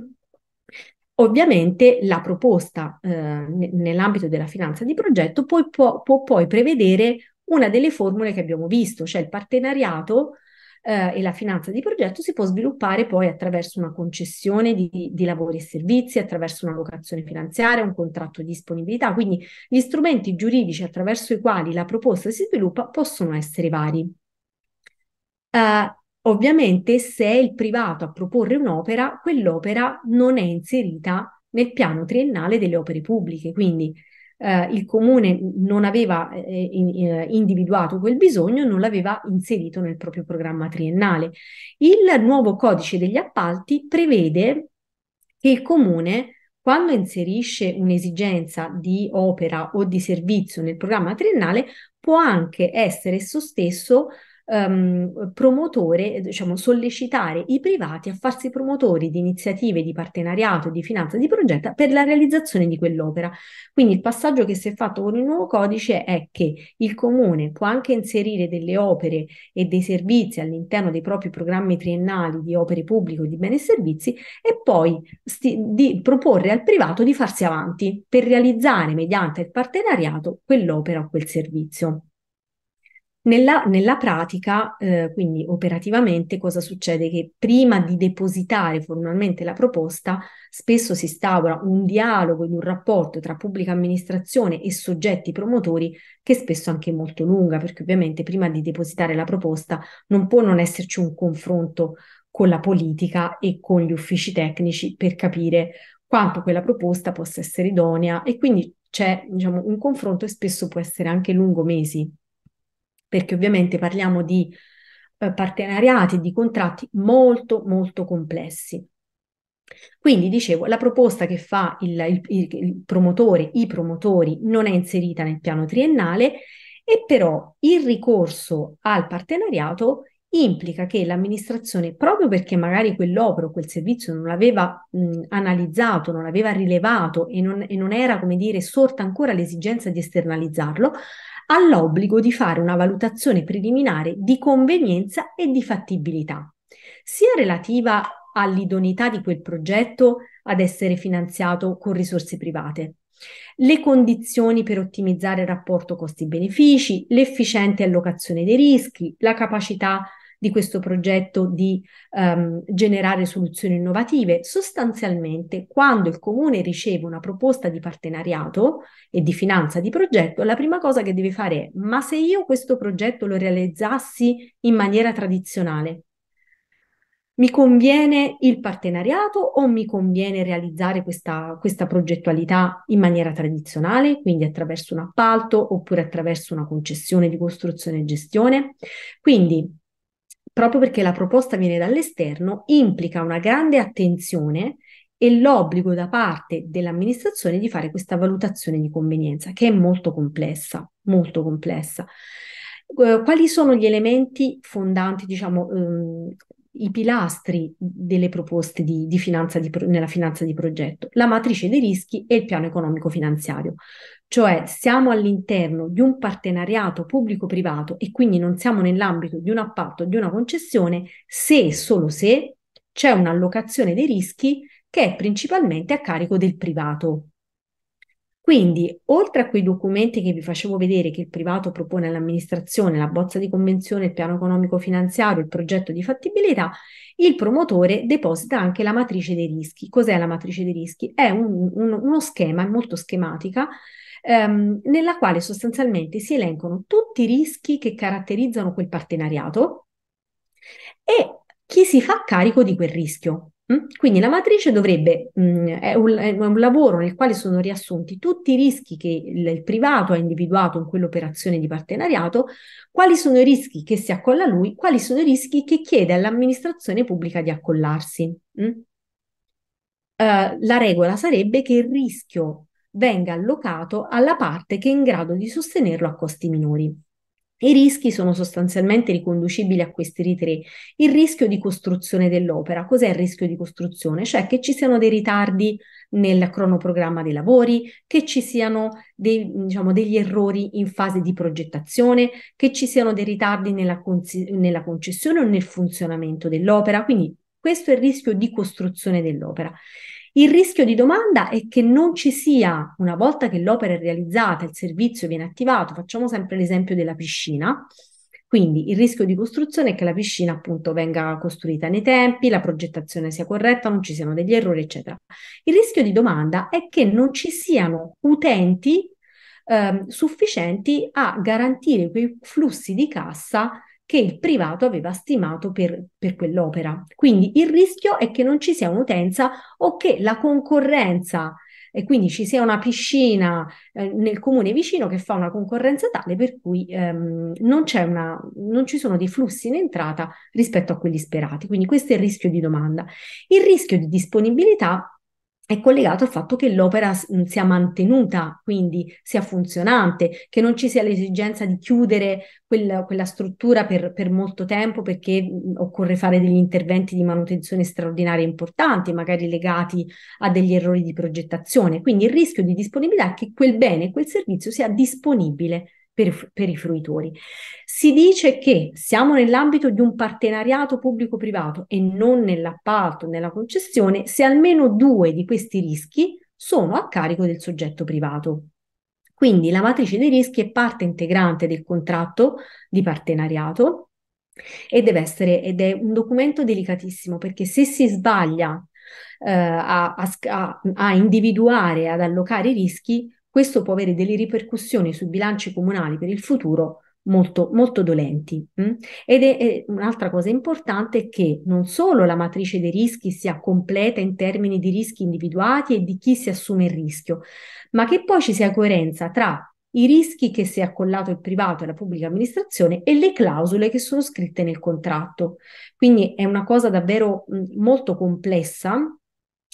Ovviamente la proposta eh, nell'ambito della finanza di progetto poi può, può, poi prevedere una delle formule che abbiamo visto, cioè il partenariato eh, e la finanza di progetto si può sviluppare poi attraverso una concessione di, di lavori e servizi, attraverso una locazione finanziaria, un contratto di disponibilità. Quindi gli strumenti giuridici attraverso i quali la proposta si sviluppa possono essere vari. Uh, Ovviamente se è il privato a proporre un'opera, quell'opera non è inserita nel piano triennale delle opere pubbliche, quindi eh, il comune non aveva eh, eh in, eh, individuato quel bisogno, non l'aveva inserito nel proprio programma triennale. Il nuovo codice degli appalti prevede che il comune quando inserisce un'esigenza di opera o di servizio nel programma triennale, può anche essere esso stesso ehm, promotore, diciamo sollecitare i privati a farsi promotori di iniziative di partenariato, e di finanza, di progetto per la realizzazione di quell'opera. Quindi il passaggio che si è fatto con il nuovo codice è che il comune può anche inserire delle opere e dei servizi all'interno dei propri programmi triennali di opere pubbliche o di beni e servizi e poi sti- di proporre al privato di farsi avanti per realizzare mediante il partenariato quell'opera o quel servizio. Nella, nella pratica, eh, quindi operativamente, cosa succede? Che prima di depositare formalmente la proposta, spesso si instaura un dialogo ed un rapporto tra pubblica amministrazione e soggetti promotori, che spesso anche è molto lunga, perché ovviamente prima di depositare la proposta non può non esserci un confronto con la politica e con gli uffici tecnici per capire quanto quella proposta possa essere idonea e quindi c'è diciamo, un confronto e spesso può essere anche lungo mesi perché ovviamente parliamo di eh, partenariati, di contratti molto molto complessi. Quindi dicevo, la proposta che fa il, il, il, promotore, i promotori, non è inserita nel piano triennale e però il ricorso al partenariato implica che l'amministrazione, proprio perché magari quell'opera o quel servizio non l'aveva mh, analizzato, non l'aveva rilevato e non, e non era, come dire, sorta ancora l'esigenza di esternalizzarlo, all'obbligo di fare una valutazione preliminare di convenienza e di fattibilità, sia relativa all'idoneità di quel progetto ad essere finanziato con risorse private, le condizioni per ottimizzare il rapporto costi-benefici, l'efficiente allocazione dei rischi, la capacità di questo progetto di ehm, generare soluzioni innovative. Sostanzialmente, quando il comune riceve una proposta di partenariato e di finanza di progetto, la prima cosa che deve fare è: ma se io questo progetto lo realizzassi in maniera tradizionale, mi conviene il partenariato o mi conviene realizzare questa, questa, progettualità in maniera tradizionale, quindi attraverso un appalto oppure attraverso una concessione di costruzione e gestione? Quindi proprio perché la proposta viene dall'esterno, implica una grande attenzione e l'obbligo da parte dell'amministrazione di fare questa valutazione di convenienza, che è molto complessa, molto complessa. Eh, quali sono gli elementi fondanti, diciamo, ehm, i pilastri delle proposte di, di finanza di pro, nella finanza di progetto, la matrice dei rischi e il piano economico finanziario cioè siamo all'interno di un partenariato pubblico-privato e quindi non siamo nell'ambito di un appalto, di una concessione, se e solo se c'è un'allocazione dei rischi che è principalmente a carico del privato. Quindi, oltre a quei documenti che vi facevo vedere che il privato propone all'amministrazione, la bozza di convenzione, il piano economico finanziario, il progetto di fattibilità, il promotore deposita anche la matrice dei rischi. Cos'è la matrice dei rischi? È un, un, uno schema, molto schematica, ehm, nella quale sostanzialmente si elencano tutti i rischi che caratterizzano quel partenariato e chi si fa carico di quel rischio. Hm? Quindi la matrice dovrebbe, mh, è, un, è, un, lavoro nel quale sono riassunti tutti i rischi che il, il, privato ha individuato in quell'operazione di partenariato, quali sono i rischi che si accolla lui, quali sono i rischi che chiede all'amministrazione pubblica di accollarsi. Mm? Uh, la regola sarebbe che il rischio venga allocato alla parte che è in grado di sostenerlo a costi minori. I rischi sono sostanzialmente riconducibili a questi ritiri. Il rischio di costruzione dell'opera. Cos'è il rischio di costruzione? Cioè che ci siano dei ritardi nel cronoprogramma dei lavori, che ci siano dei, diciamo, degli errori in fase di progettazione, che ci siano dei ritardi nella, con- nella concessione o nel funzionamento dell'opera. Quindi questo è il rischio di costruzione dell'opera. Il rischio di domanda è che non ci sia, una volta che l'opera è realizzata, il servizio viene attivato, facciamo sempre l'esempio della piscina, quindi il rischio di costruzione è che la piscina appunto venga costruita nei tempi, la progettazione sia corretta, non ci siano degli errori, eccetera. Il rischio di domanda è che non ci siano utenti eh, sufficienti a garantire quei flussi di cassa che il privato aveva stimato per, per quell'opera. Quindi il rischio è che non ci sia un'utenza o che la concorrenza e quindi ci sia una piscina eh, nel comune vicino che fa una concorrenza tale per cui ehm, non, una, non, ci sono dei flussi in entrata rispetto a quelli sperati. Quindi questo è il rischio di domanda. Il rischio di disponibilità è collegato al fatto che l'opera sia mantenuta, quindi sia funzionante, che non ci sia l'esigenza di chiudere quel, quella struttura per, per, molto tempo perché occorre fare degli interventi di manutenzione straordinaria importanti, magari legati a degli errori di progettazione. Quindi il rischio di disponibilità è che quel bene, quel servizio sia disponibile per, per i fruitori. Si dice che siamo nell'ambito di un partenariato pubblico-privato e non nell'appalto, nella concessione, se almeno due di questi rischi sono a carico del soggetto privato. Quindi la matrice dei rischi è parte integrante del contratto di partenariato e deve essere, ed è un documento delicatissimo perché se si sbaglia eh, a, a, a individuare, ad allocare i rischi, questo può avere delle ripercussioni sui bilanci comunali per il futuro molto, molto dolenti. Mm? Ed è, è un'altra cosa importante è che non solo la matrice dei rischi sia completa in termini di rischi individuati e di chi si assume il rischio, ma che poi ci sia coerenza tra i rischi che si è accollato il privato e la pubblica amministrazione e le clausole che sono scritte nel contratto. Quindi è una cosa davvero mm, molto complessa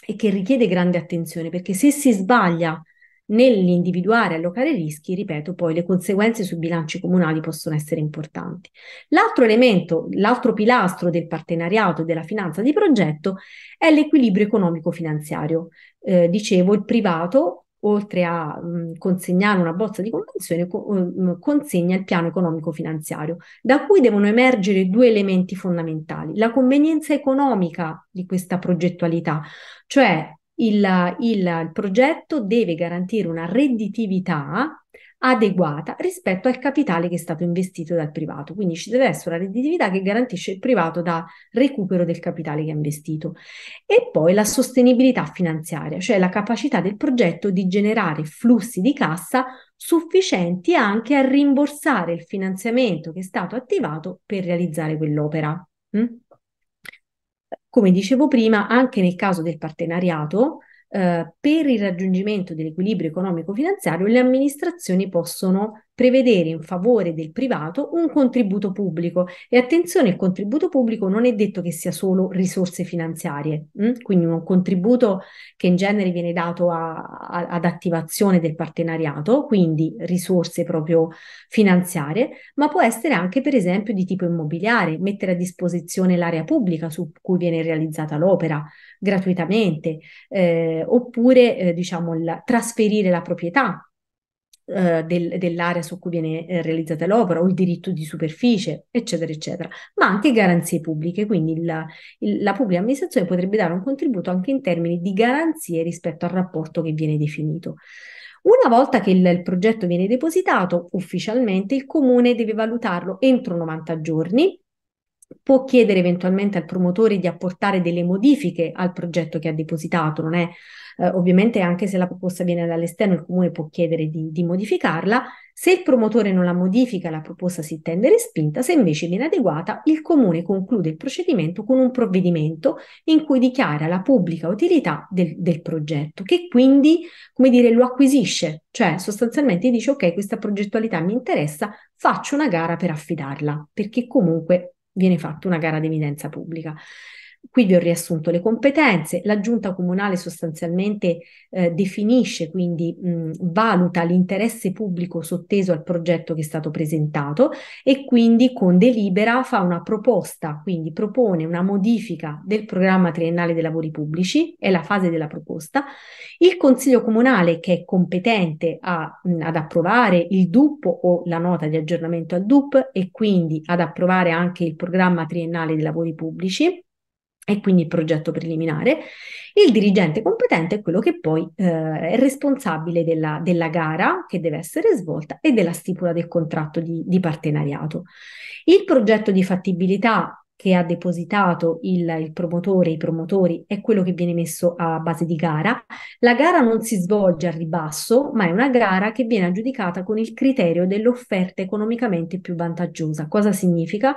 e che richiede grande attenzione perché se si sbaglia nell'individuare e allocare rischi, ripeto, poi le conseguenze sui bilanci comunali possono essere importanti. L'altro elemento, l'altro pilastro del partenariato e della finanza di progetto è l'equilibrio economico-finanziario. Eh, dicevo, il privato oltre a mh, consegnare una bozza di convenzione, co- mh, consegna il piano economico-finanziario, da cui devono emergere due elementi fondamentali. La convenienza economica di questa progettualità, cioè il, il, il progetto deve garantire una redditività adeguata rispetto al capitale che è stato investito dal privato. Quindi ci deve essere una redditività che garantisce il privato da recupero del capitale che ha investito. E poi la sostenibilità finanziaria, cioè la capacità del progetto di generare flussi di cassa sufficienti anche a rimborsare il finanziamento che è stato attivato per realizzare quell'opera. Mm? Come dicevo prima, anche nel caso del partenariato, eh, per il raggiungimento dell'equilibrio economico-finanziario, le amministrazioni possono prevedere in favore del privato un contributo pubblico. E attenzione, il contributo pubblico non è detto che sia solo risorse finanziarie, mh? Mm? quindi un contributo che in genere viene dato a, a, ad attivazione del partenariato, quindi risorse proprio finanziarie, ma può essere anche per esempio di tipo immobiliare, mettere a disposizione l'area pubblica su cui viene realizzata l'opera gratuitamente, eh, oppure eh, diciamo il, trasferire la proprietà eh, del, dell'area su cui viene eh, realizzata l'opera o il diritto di superficie, eccetera, eccetera, ma anche garanzie pubbliche. Quindi il, il, la pubblica amministrazione potrebbe dare un contributo anche in termini di garanzie rispetto al rapporto che viene definito. Una volta che il, il, progetto viene depositato ufficialmente, il comune deve valutarlo entro 90 giorni. Può chiedere eventualmente al promotore di apportare delle modifiche al progetto che ha depositato, non è eh, ovviamente anche se la proposta viene dall'esterno il comune può chiedere di, di modificarla, se il promotore non la modifica la proposta si tende respinta, se invece viene adeguata il comune conclude il procedimento con un provvedimento in cui dichiara la pubblica utilità del, del progetto, che quindi, come dire, lo acquisisce, cioè sostanzialmente dice ok questa progettualità mi interessa, faccio una gara per affidarla, perché comunque viene fatta una gara di evidenza pubblica. Qui vi ho riassunto le competenze, la giunta comunale sostanzialmente eh, definisce, quindi mh, valuta l'interesse pubblico sotteso al progetto che è stato presentato e quindi con delibera fa una proposta, quindi propone una modifica del programma triennale dei lavori pubblici, è la fase della proposta. Il Consiglio comunale che è competente a, mh, ad approvare il DUP o la nota di aggiornamento al DUP e quindi ad approvare anche il programma triennale dei lavori pubblici e quindi il progetto preliminare. Il dirigente competente è quello che poi eh, è responsabile della, della, gara che deve essere svolta e della stipula del contratto di, di partenariato. Il progetto di fattibilità che ha depositato il, il, promotore, i promotori, è quello che viene messo a base di gara. La gara non si svolge a ribasso, ma è una gara che viene aggiudicata con il criterio dell'offerta economicamente più vantaggiosa. Cosa significa?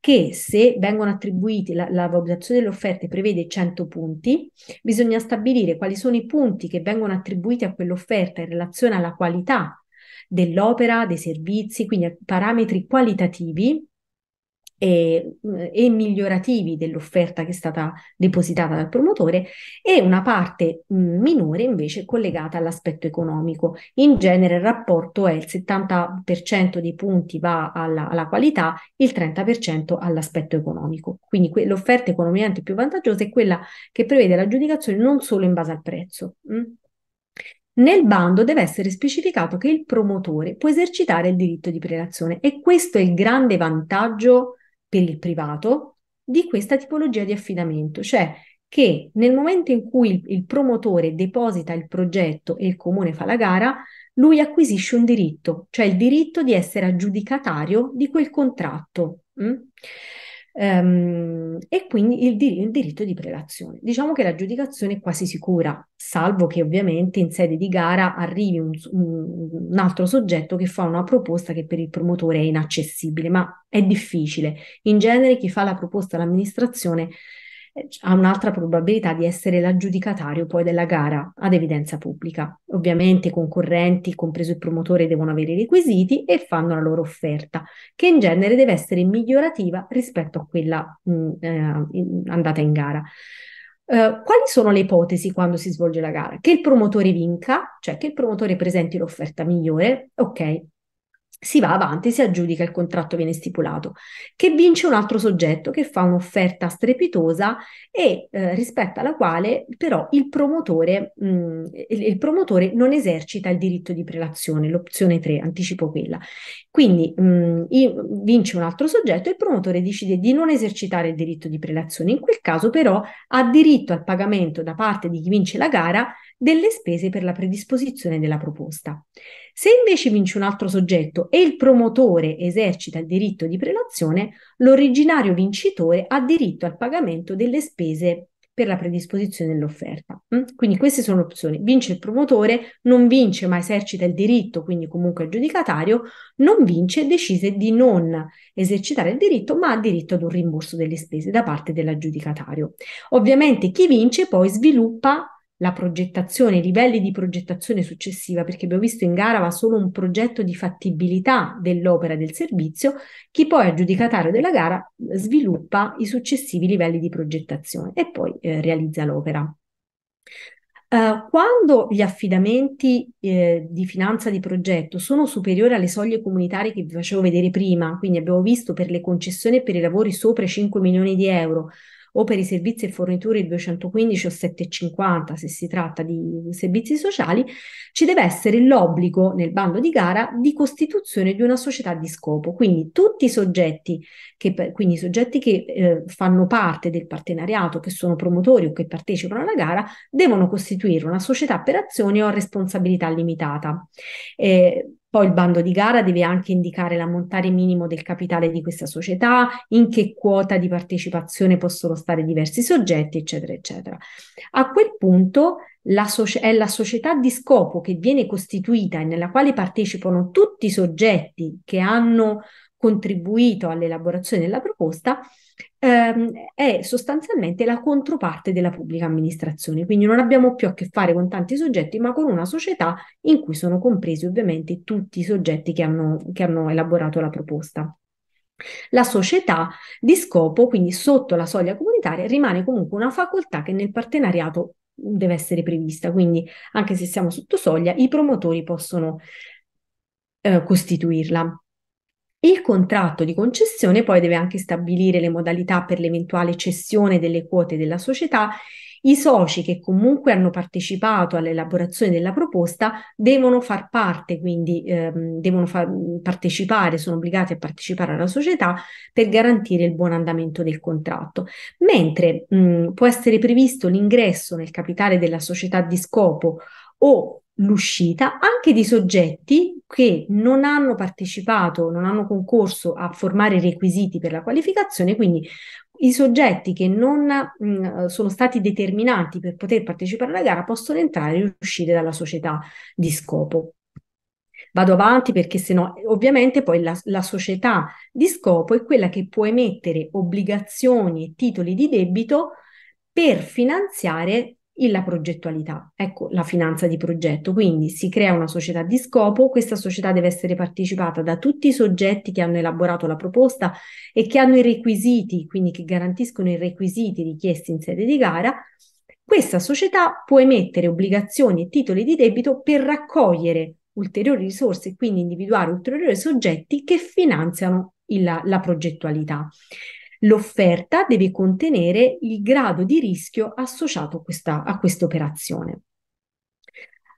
Che se vengono attribuiti, la, la valutazione delle offerte prevede 100 punti, bisogna stabilire quali sono i punti che vengono attribuiti a quell'offerta in relazione alla qualità dell'opera, dei servizi, quindi parametri qualitativi e, e migliorativi dell'offerta che è stata depositata dal promotore e una parte minore invece collegata all'aspetto economico. In genere il rapporto è il 70% dei punti va alla, alla qualità, il 30% all'aspetto economico. Quindi que- l'offerta economicamente più vantaggiosa è quella che prevede l'aggiudicazione non solo in base al prezzo. Mh? Nel bando deve essere specificato che il promotore può esercitare il diritto di prelazione e questo è il grande vantaggio per il privato di questa tipologia di affidamento, cioè che nel momento in cui il, il promotore deposita il progetto e il comune fa la gara, lui acquisisce un diritto, cioè il diritto di essere aggiudicatario di quel contratto. Mm? ehm, e quindi il, dir- il, diritto di prelazione. Diciamo che la giudicazione è quasi sicura, salvo che ovviamente in sede di gara arrivi un, un, un altro soggetto che fa una proposta che per il promotore è inaccessibile, ma è difficile. In genere chi fa la proposta all'amministrazione ha un'altra probabilità di essere l'aggiudicatario poi della gara ad evidenza pubblica. Ovviamente i concorrenti, compreso il promotore, devono avere i requisiti e fanno la loro offerta, che in genere deve essere migliorativa rispetto a quella mh, mm, eh, andata in gara. Uh, quali sono le ipotesi quando si svolge la gara? Che il promotore vinca, cioè che il promotore presenti l'offerta migliore, ok, si va avanti, si aggiudica, il contratto viene stipulato, che vince un altro soggetto che fa un'offerta strepitosa e eh, rispetto alla quale però il promotore, mh, mm, il, promotore, non esercita il diritto di prelazione, l'opzione 3, anticipo quella. Quindi mh, mm, vince un altro soggetto e il promotore decide di non esercitare il diritto di prelazione, in quel caso però ha diritto al pagamento da parte di chi vince la gara delle spese per la predisposizione della proposta. Se invece vince un altro soggetto e il promotore esercita il diritto di prelazione, l'originario vincitore ha diritto al pagamento delle spese per la predisposizione dell'offerta. Mm? Quindi queste sono le opzioni. Vince il promotore, non vince ma esercita il diritto, quindi comunque è giudicatario, non vince e decise di non esercitare il diritto ma ha diritto ad un rimborso delle spese da parte dell'aggiudicatario. Ovviamente chi vince poi sviluppa la progettazione, i livelli di progettazione successiva, perché abbiamo visto in gara va solo un progetto di fattibilità dell'opera del servizio, chi poi aggiudicatario della gara sviluppa i successivi livelli di progettazione e poi eh, realizza l'opera. Uh, quando gli affidamenti eh, di finanza di progetto sono superiori alle soglie comunitarie che vi facevo vedere prima, quindi abbiamo visto per le concessioni e per i lavori sopra 5 milioni di euro, o per i servizi e forniture 215 o 750 se si tratta di servizi sociali, ci deve essere l'obbligo nel bando di gara di costituzione di una società di scopo. Quindi tutti i soggetti che, quindi soggetti che eh, fanno parte del partenariato, che sono promotori o che partecipano alla gara, devono costituire una società per azioni o a responsabilità limitata. Eh, poi il bando di gara deve anche indicare l'ammontare minimo del capitale di questa società, in che quota di partecipazione possono stare diversi soggetti, eccetera, eccetera. A quel punto la so- è la società di scopo che viene costituita e nella quale partecipano tutti i soggetti che hanno contribuito all'elaborazione della proposta ehm, è sostanzialmente la controparte della pubblica amministrazione, quindi non abbiamo più a che fare con tanti soggetti, ma con una società in cui sono compresi ovviamente tutti i soggetti che hanno, che hanno elaborato la proposta. La società di scopo, quindi sotto la soglia comunitaria, rimane comunque una facoltà che nel partenariato deve essere prevista, quindi anche se siamo sotto soglia, i promotori possono eh, costituirla. Il contratto di concessione poi deve anche stabilire le modalità per l'eventuale cessione delle quote della società. I soci che comunque hanno partecipato all'elaborazione della proposta devono far parte, quindi ehm, devono far, mm, partecipare, sono obbligati a partecipare alla società per garantire il buon andamento del contratto. Mentre mh, mm, può essere previsto l'ingresso nel capitale della società di scopo o l'uscita anche di soggetti che non hanno partecipato, non hanno concorso a formare requisiti per la qualificazione, quindi i soggetti che non mh, mm, sono stati determinati per poter partecipare alla gara possono entrare e uscire dalla società di scopo. Vado avanti perché sennò ovviamente poi la, la società di scopo è quella che può emettere obbligazioni e titoli di debito per finanziare la progettualità, ecco la finanza di progetto. Quindi si crea una società di scopo, questa società deve essere partecipata da tutti i soggetti che hanno elaborato la proposta e che hanno i requisiti, quindi che garantiscono i requisiti richiesti in sede di gara. Questa società può emettere obbligazioni e titoli di debito per raccogliere ulteriori risorse e quindi individuare ulteriori soggetti che finanziano il, la progettualità. L'offerta deve contenere il grado di rischio associato a questa, a questa operazione.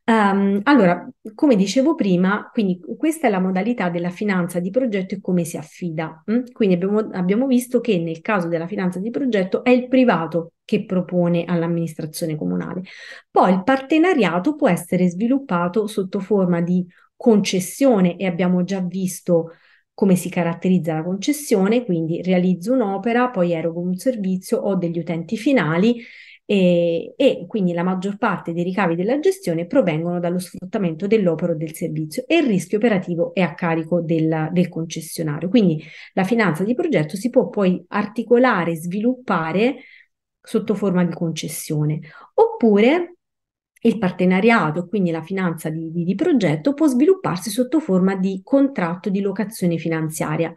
Um, allora, come dicevo prima, quindi questa è la modalità della finanza di progetto e come si affida. Mm? Quindi abbiamo, abbiamo, visto che nel caso della finanza di progetto è il privato che propone all'amministrazione comunale. Poi il partenariato può essere sviluppato sotto forma di concessione e abbiamo già visto come si caratterizza la concessione, quindi realizzo un'opera, poi erogo un servizio, o degli utenti finali e, e, quindi la maggior parte dei ricavi della gestione provengono dallo sfruttamento dell'opera o del servizio e il rischio operativo è a carico del, del concessionario. Quindi la finanza di progetto si può poi articolare, sviluppare sotto forma di concessione oppure il partenariato, quindi la finanza di, di, di progetto, può svilupparsi sotto forma di contratto di locazione finanziaria.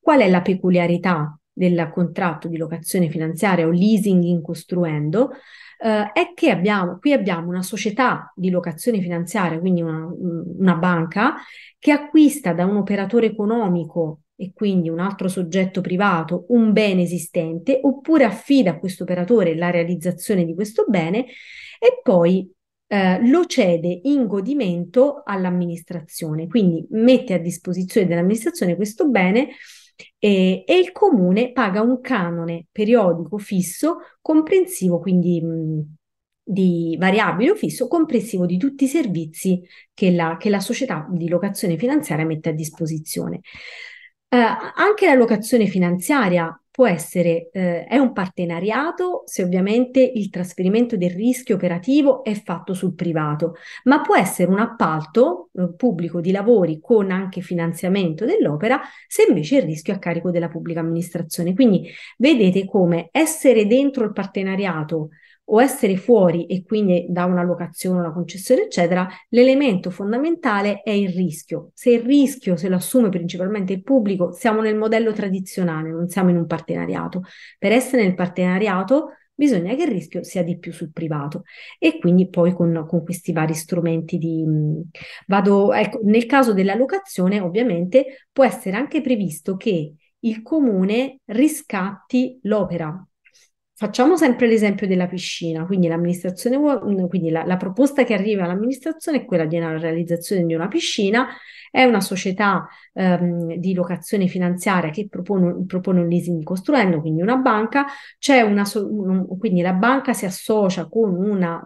Qual è la peculiarità del contratto di locazione finanziaria o leasing in costruendo eh, è che abbiamo, qui abbiamo una società di locazione finanziaria, quindi una, una banca, che acquista da un operatore economico e quindi un altro soggetto privato un bene esistente oppure affida a questo operatore la realizzazione di questo bene e poi eh, lo cede in godimento all'amministrazione, quindi mette a disposizione dell'amministrazione questo bene e, eh, e il comune paga un canone periodico fisso comprensivo, quindi mh, mm, di variabile o fisso comprensivo di tutti i servizi che la, che la società di locazione finanziaria mette a disposizione. Eh, anche la locazione finanziaria può essere, eh, è un partenariato se ovviamente il trasferimento del rischio operativo è fatto sul privato, ma può essere un appalto eh, pubblico di lavori con anche finanziamento dell'opera se invece il rischio è a carico della pubblica amministrazione. Quindi vedete come essere dentro il partenariato o essere fuori e quindi da una locazione, una concessione, eccetera, l'elemento fondamentale è il rischio. Se il rischio se lo assume principalmente il pubblico, siamo nel modello tradizionale, non siamo in un partenariato. Per essere nel partenariato bisogna che il rischio sia di più sul privato e quindi poi con, con questi vari strumenti di mm, vado ecco nel caso della locazione ovviamente può essere anche previsto che il comune riscatti l'opera Facciamo sempre l'esempio della piscina, quindi, l'amministrazione mm, quindi la, la, proposta che arriva all'amministrazione è quella di una realizzazione di una piscina, è una società ehm, di locazione finanziaria che propone, propone, un leasing costruendo, quindi una banca, c'è una so, quindi la banca si associa con una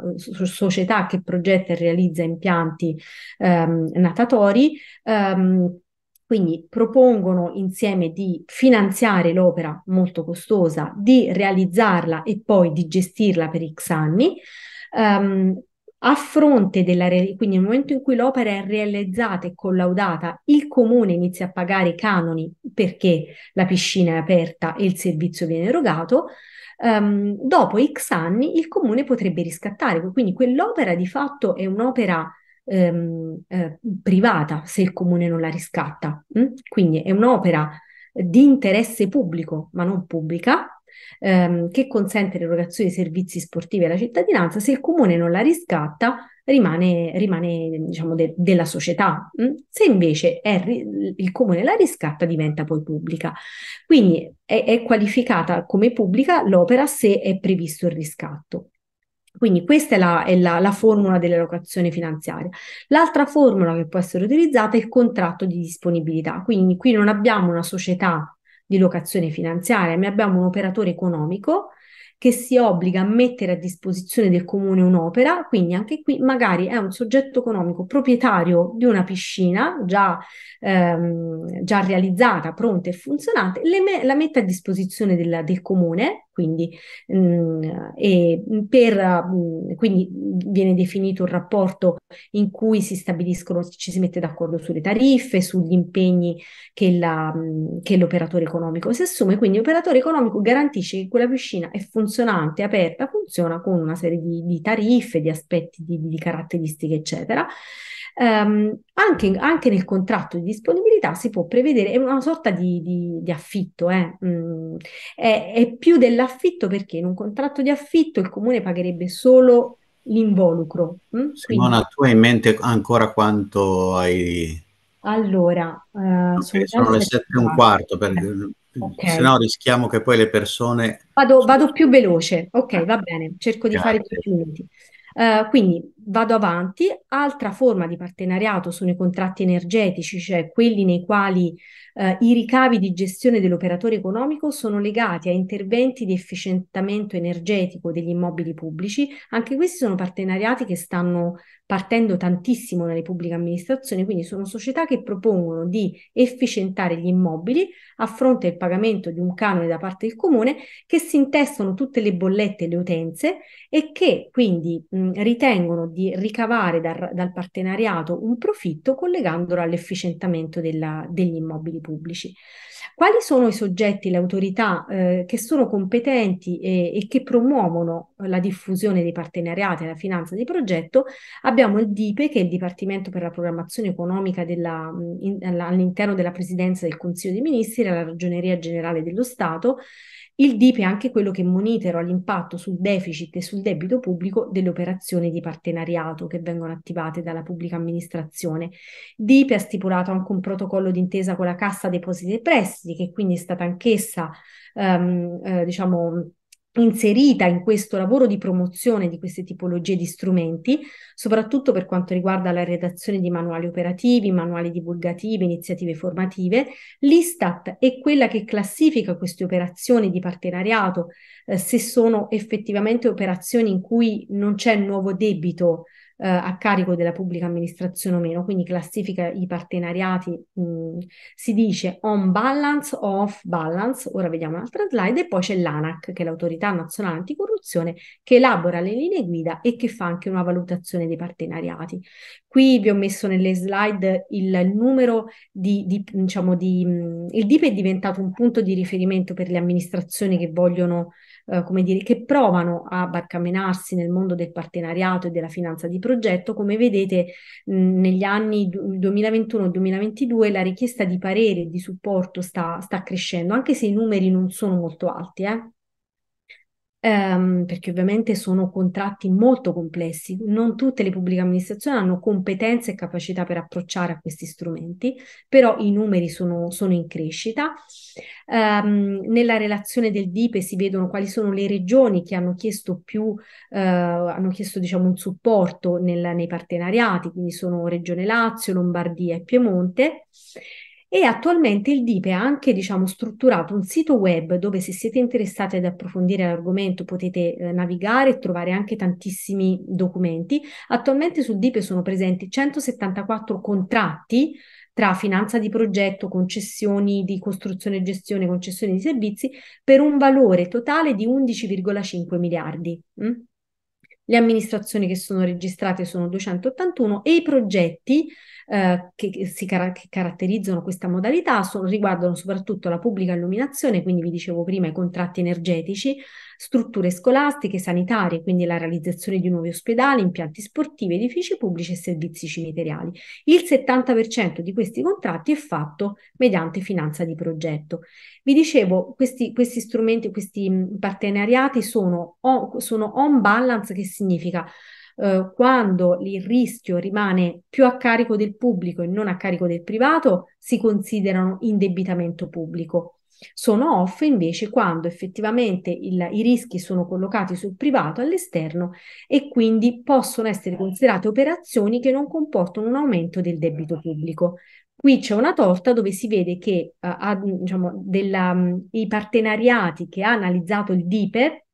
società che progetta e realizza impianti ehm, natatori. Ehm, quindi propongono insieme di finanziare l'opera molto costosa, di realizzarla e poi di gestirla per X anni. Um, a fronte della quindi nel momento in cui l'opera è realizzata e collaudata, il comune inizia a pagare i canoni perché la piscina è aperta e il servizio viene erogato. Um, dopo X anni il comune potrebbe riscattare, quindi quell'opera di fatto è un'opera ehm, eh, privata se il comune non la riscatta. Mh? Mm? Quindi è un'opera di interesse pubblico, ma non pubblica, ehm, che consente l'erogazione di servizi sportivi alla cittadinanza. Se il comune non la riscatta, rimane, rimane diciamo, de- della società. Mh? Mm? Se invece ri- il comune la riscatta, diventa poi pubblica. Quindi è, è qualificata come pubblica l'opera se è previsto il riscatto. Quindi questa è la, è la, la formula dell'allocazione finanziaria. L'altra formula che può essere utilizzata è il contratto di disponibilità. Quindi qui non abbiamo una società di locazione finanziaria, ma abbiamo un operatore economico che si obbliga a mettere a disposizione del comune un'opera, quindi anche qui magari è un soggetto economico proprietario di una piscina già ehm, già realizzata, pronta e funzionante, me- la mette a disposizione della, del comune, quindi, mh, mm, per, mh, mm, quindi, viene definito un rapporto in cui si stabiliscono, ci si mette d'accordo sulle tariffe, sugli impegni che, la, mh, mm, che l'operatore economico si assume, quindi l'operatore economico garantisce che quella piscina è funzionante, aperta, funziona con una serie di, di tariffe, di aspetti di, di caratteristiche, eccetera ehm, anche, anche, nel contratto di disponibilità si può prevedere, una sorta di, di, di affitto, eh. mm, è, è più dell'affitto perché in un contratto di affitto il comune pagherebbe solo l'involucro. Hm? Simona, tu hai in mente ancora quanto hai... Allora, eh, okay, sono le sette e un quarto, per... Eh, okay. se no rischiamo che poi le persone... Vado, vado più veloce, ok, va bene, cerco di Grazie. fare più minuti. Uh, eh, quindi vado avanti, altra forma di partenariato sono i contratti energetici, cioè quelli nei quali eh, i ricavi di gestione dell'operatore economico sono legati a interventi di efficientamento energetico degli immobili pubblici. Anche questi sono partenariati che stanno partendo tantissimo nelle pubbliche amministrazioni, quindi sono società che propongono di efficientare gli immobili a fronte del pagamento di un canone da parte del comune, che si intestano tutte le bollette e le utenze e che quindi mh, ritengono di ricavare dal, dal partenariato un profitto collegandolo all'efficientamento della, degli immobili pubblici. Quali sono i soggetti, le autorità eh, che sono competenti e, e, che promuovono la diffusione dei partenariati e la finanza di progetto? Abbiamo il DIPE, che è il Dipartimento per la Programmazione Economica della, mm, in, all'interno della Presidenza del Consiglio dei Ministri, la Ragioneria Generale dello Stato, il DIP è anche quello che monitora l'impatto sul deficit e sul debito pubblico delle operazioni di partenariato che vengono attivate dalla pubblica amministrazione. DIP ha stipulato anche un protocollo d'intesa con la Cassa Depositi e Prestiti, che quindi è stata anch'essa, um, eh, diciamo, inserita in questo lavoro di promozione di queste tipologie di strumenti, soprattutto per quanto riguarda la redazione di manuali operativi, manuali divulgativi, iniziative formative, l'Istat è quella che classifica queste operazioni di partenariato eh, se sono effettivamente operazioni in cui non c'è nuovo debito eh, a carico della pubblica amministrazione o meno, quindi classifica i partenariati, mh, mm, si dice on balance o off balance, ora vediamo un'altra slide, e poi c'è l'ANAC, che è l'autorità nazionale anticorruzione, che elabora le linee guida e che fa anche una valutazione dei partenariati. Qui vi ho messo nelle slide il numero di, di diciamo, di, mh, mm, il DIP è diventato un punto di riferimento per le amministrazioni che vogliono eh, come dire, che provano a barcamenarsi nel mondo del partenariato e della finanza di progetto. Come vedete, mh, negli anni 2021-2022 la richiesta di parere e di supporto sta, sta, crescendo, anche se i numeri non sono molto alti. Eh ehm, perché ovviamente sono contratti molto complessi, non tutte le pubbliche amministrazioni hanno competenze e capacità per approcciare a questi strumenti, però i numeri sono, sono in crescita. Ehm, nella relazione del DIPE si vedono quali sono le regioni che hanno chiesto più, eh, hanno chiesto diciamo un supporto nel, nei partenariati, quindi sono Regione Lazio, Lombardia e Piemonte. E attualmente il DIPE ha anche, diciamo, strutturato un sito web dove se siete interessati ad approfondire l'argomento potete eh, navigare e trovare anche tantissimi documenti. Attualmente sul DIPE sono presenti 174 contratti tra finanza di progetto, concessioni di costruzione e gestione, concessioni di servizi, per un valore totale di 11,5 miliardi. Mm? Le amministrazioni che sono registrate sono 281 e i progetti eh, che, si car- che caratterizzano questa modalità sono, riguardano soprattutto la pubblica illuminazione, quindi vi dicevo prima i contratti energetici, strutture scolastiche, sanitarie, quindi la realizzazione di nuovi ospedali, impianti sportivi, edifici pubblici e servizi cimiteriali. Il 70% di questi contratti è fatto mediante finanza di progetto. Vi dicevo, questi, questi strumenti, questi partenariati sono, sono on balance, che significa eh, quando il rischio rimane più a carico del pubblico e non a carico del privato, si considerano indebitamento pubblico. Sono off invece quando effettivamente il, i rischi sono collocati sul privato all'esterno e quindi possono essere considerate operazioni che non comportano un aumento del debito pubblico. Qui c'è una torta dove si vede che uh, eh, ha, diciamo, della, um, i partenariati che ha analizzato il DIPER,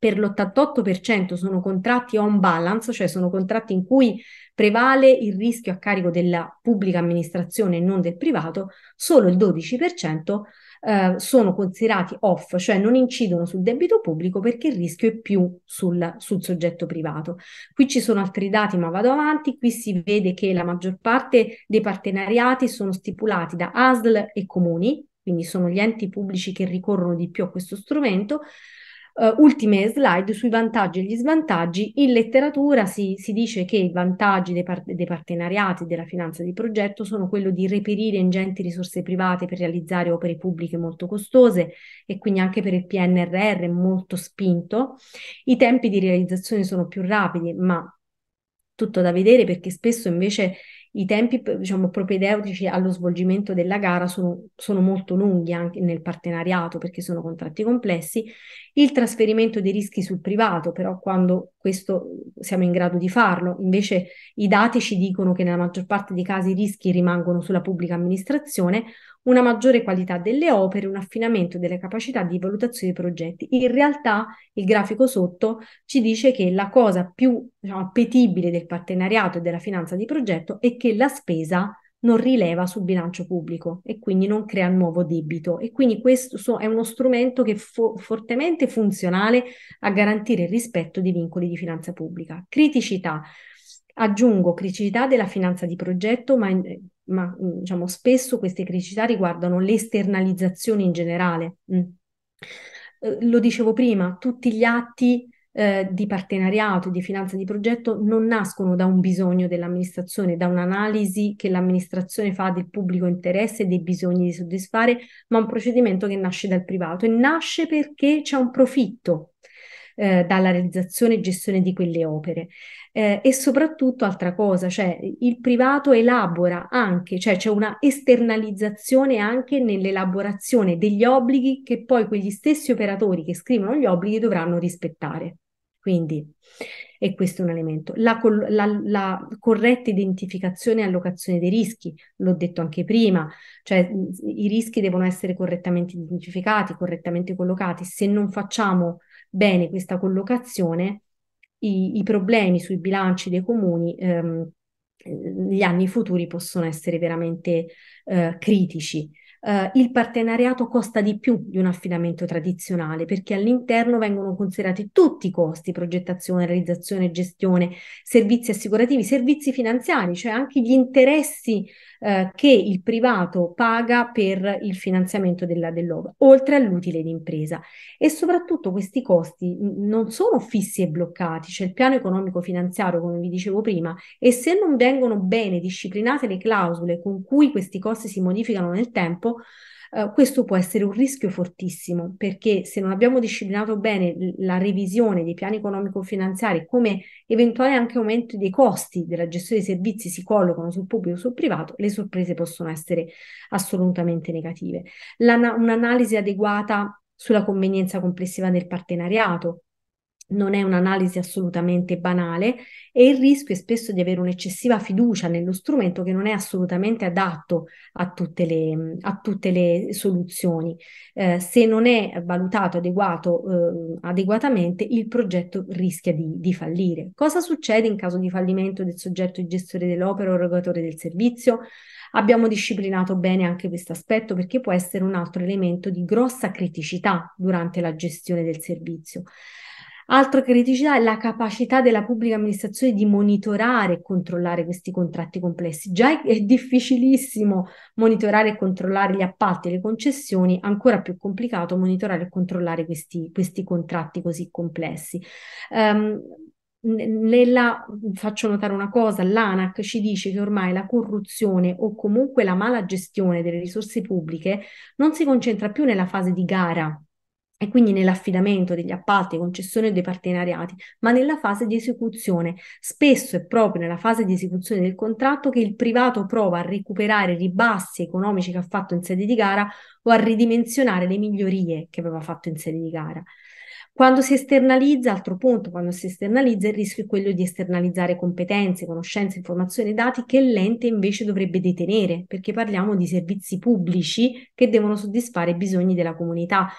per l'88% sono contratti on balance, cioè sono contratti in cui prevale il rischio a carico della pubblica amministrazione e non del privato, solo il 12% eh, sono considerati off, cioè non incidono sul debito pubblico perché il rischio è più sul, sul soggetto privato. Qui ci sono altri dati, ma vado avanti. Qui si vede che la maggior parte dei partenariati sono stipulati da ASL e comuni, quindi sono gli enti pubblici che ricorrono di più a questo strumento, eh, ultime slide sui vantaggi e gli svantaggi. In letteratura si, si dice che i vantaggi dei, par- dei partenariati della finanza di progetto sono quello di reperire ingenti risorse private per realizzare opere pubbliche molto costose e quindi anche per il PNRR molto spinto. I tempi di realizzazione sono più rapidi, ma tutto da vedere perché spesso invece i tempi diciamo, propedeutici allo svolgimento della gara sono, sono, molto lunghi anche nel partenariato perché sono contratti complessi, il trasferimento dei rischi sul privato, però quando questo eh, siamo in grado di farlo, invece i dati ci dicono che nella maggior parte dei casi i rischi rimangono sulla pubblica amministrazione, una maggiore qualità delle opere, un affinamento delle capacità di valutazione dei progetti. In realtà il grafico sotto ci dice che la cosa più diciamo, appetibile del partenariato e della finanza di progetto è che la spesa non rileva sul bilancio pubblico e quindi non crea nuovo debito e quindi questo è uno strumento che è fo- fortemente funzionale a garantire il rispetto dei vincoli di finanza pubblica. Criticità. Aggiungo criticità della finanza di progetto, ma in- ma mm, diciamo, spesso queste criticità riguardano l'esternalizzazione in generale. Mm. Eh, lo dicevo prima, tutti gli atti eh, di partenariato e di finanza di progetto non nascono da un bisogno dell'amministrazione, da un'analisi che l'amministrazione fa del pubblico interesse e dei bisogni di soddisfare, ma un procedimento che nasce dal privato e nasce perché c'è un profitto eh, dalla realizzazione e gestione di quelle opere eh, e soprattutto altra cosa, cioè il privato elabora anche, cioè c'è una esternalizzazione anche nell'elaborazione degli obblighi che poi quegli stessi operatori che scrivono gli obblighi dovranno rispettare. Quindi, e questo è un elemento. La, la, la, corretta identificazione e allocazione dei rischi, l'ho detto anche prima, cioè i rischi devono essere correttamente identificati, correttamente collocati. Se non facciamo bene questa collocazione, i, i problemi sui bilanci dei comuni ehm, negli anni futuri possono essere veramente eh, critici. Uh, il partenariato costa di più di un affidamento tradizionale perché all'interno vengono considerati tutti i costi, progettazione, realizzazione, gestione, servizi assicurativi, servizi finanziari, cioè anche gli interessi eh, che il privato paga per il finanziamento della, dell'OVA, oltre all'utile d'impresa. E soprattutto questi costi non sono fissi e bloccati, c'è il piano economico finanziario, come vi dicevo prima, e se non vengono bene disciplinate le clausole con cui questi costi si modificano nel tempo, eh, questo può essere un rischio fortissimo perché se non abbiamo disciplinato bene la revisione dei piani economico-finanziari come eventuali anche aumenti dei costi della gestione dei servizi si collocano sul pubblico o sul privato, le sorprese possono essere assolutamente negative. L'ana- un'analisi adeguata sulla convenienza complessiva del partenariato, non è un'analisi assolutamente banale e il rischio è spesso di avere un'eccessiva fiducia nello strumento che non è assolutamente adatto a tutte le, a tutte le soluzioni. Eh, se non è valutato adeguato, eh, adeguatamente, il progetto rischia di, di, fallire. Cosa succede in caso di fallimento del soggetto gestore dell'opera o erogatore del servizio? Abbiamo disciplinato bene anche questo aspetto perché può essere un altro elemento di grossa criticità durante la gestione del servizio. Altra criticità è la capacità della pubblica amministrazione di monitorare e controllare questi contratti complessi. Già è difficilissimo monitorare e controllare gli appalti e le concessioni, ancora più complicato monitorare e controllare questi, questi contratti così complessi. Um, nella, faccio notare una cosa, l'ANAC ci dice che ormai la corruzione o comunque la mala gestione delle risorse pubbliche non si concentra più nella fase di gara e quindi nell'affidamento degli appalti, concessione dei partenariati, ma nella fase di esecuzione. Spesso è proprio nella fase di esecuzione del contratto che il privato prova a recuperare i ribassi economici che ha fatto in sede di gara o a ridimensionare le migliorie che aveva fatto in sede di gara. Quando si esternalizza, altro punto, quando si esternalizza il rischio è quello di esternalizzare competenze, conoscenze, informazioni e dati che l'ente invece dovrebbe detenere, perché parliamo di servizi pubblici che devono soddisfare i bisogni della comunità.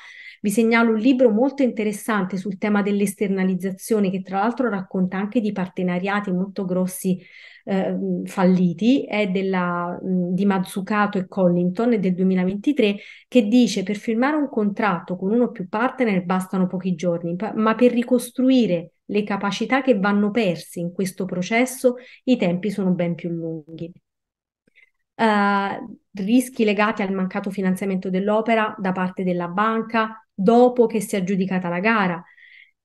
Vi segnalo un libro molto interessante sul tema dell'esternalizzazione che tra l'altro racconta anche di partenariati molto grossi eh, falliti, è della, di Mazzucato e Collington del 2023 che dice per firmare un contratto con uno o più partner bastano pochi giorni, ma per ricostruire le capacità che vanno perse in questo processo i tempi sono ben più lunghi. Eh, rischi legati al mancato finanziamento dell'opera da parte della banca dopo che si è aggiudicata la gara,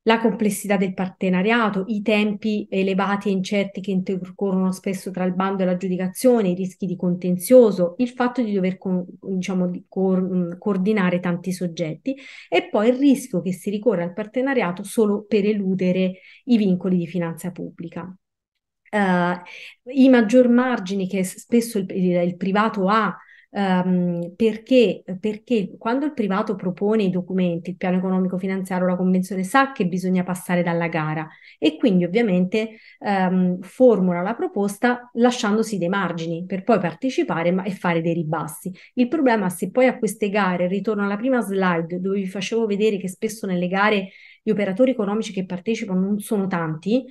la complessità del partenariato, i tempi elevati e incerti che intercorrono spesso tra il bando e l'aggiudicazione, i rischi di contenzioso, il fatto di dover diciamo, di co- mm, coordinare tanti soggetti e poi il rischio che si ricorra al partenariato solo per eludere i vincoli di finanza pubblica uh, i maggior margini che spesso il, il, il privato ha Um, perché, perché quando il privato propone i documenti, il piano economico finanziario, la convenzione, sa che bisogna passare dalla gara e quindi ovviamente um, formula la proposta lasciandosi dei margini per poi partecipare ma- e fare dei ribassi. Il problema è se poi a queste gare, ritorno alla prima slide dove vi facevo vedere che spesso nelle gare gli operatori economici che partecipano non sono tanti,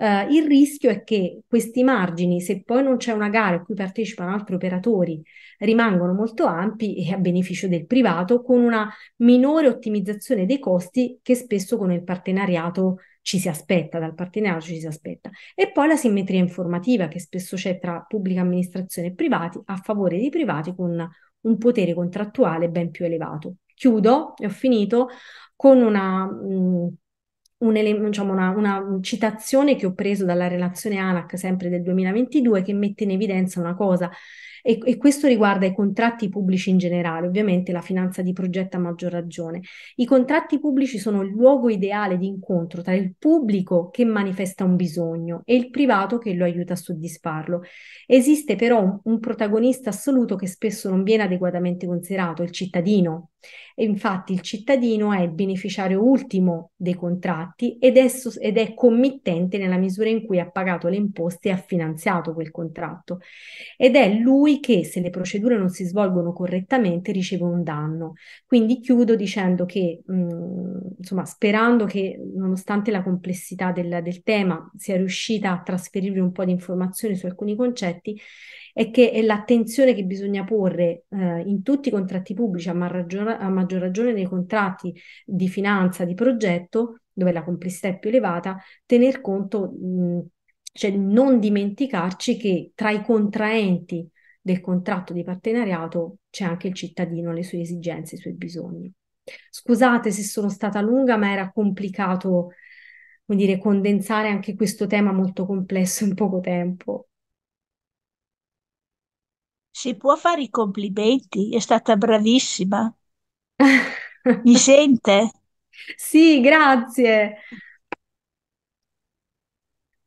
eh, il rischio è che questi margini, se poi non c'è una gara in cui partecipano altri operatori, rimangono molto ampi e a beneficio del privato, con una minore ottimizzazione dei costi che spesso con il partenariato ci si aspetta, dal partenariato ci si aspetta. E poi la simmetria informativa che spesso c'è tra pubblica amministrazione e privati a favore dei privati con un potere contrattuale ben più elevato. Chiudo e ho finito con una mh, mm, un ele- diciamo una, una, citazione che ho preso dalla relazione ANAC sempre del 2022 che mette in evidenza una cosa, e, e questo riguarda i contratti pubblici in generale, ovviamente la finanza di progetto a maggior ragione. I contratti pubblici sono il luogo ideale di incontro tra il pubblico che manifesta un bisogno e il privato che lo aiuta a soddisfarlo. Esiste però un, un protagonista assoluto che spesso non viene adeguatamente considerato, il cittadino. E infatti il cittadino è il beneficiario ultimo dei contratti ed è, ed è committente nella misura in cui ha pagato le imposte e ha finanziato quel contratto. Ed è lui colui che, se le procedure non si svolgono correttamente, riceve un danno. Quindi chiudo dicendo che, mh, insomma, sperando che, nonostante la complessità del, del tema, sia riuscita a trasferirvi un po' di informazioni su alcuni concetti, è che è l'attenzione che bisogna porre eh, in tutti i contratti pubblici, a, maggior, a maggior ragione nei contratti di finanza, di progetto, dove la complessità è più elevata, tener conto... Mh, cioè non dimenticarci che tra i contraenti del contratto di partenariato c'è anche il cittadino, le sue esigenze, i suoi bisogni. Scusate se sono stata lunga, ma era complicato come dire, condensare anche questo tema molto complesso in poco tempo. Si può fare i complimenti, è stata bravissima. Mi sente? Sì, grazie.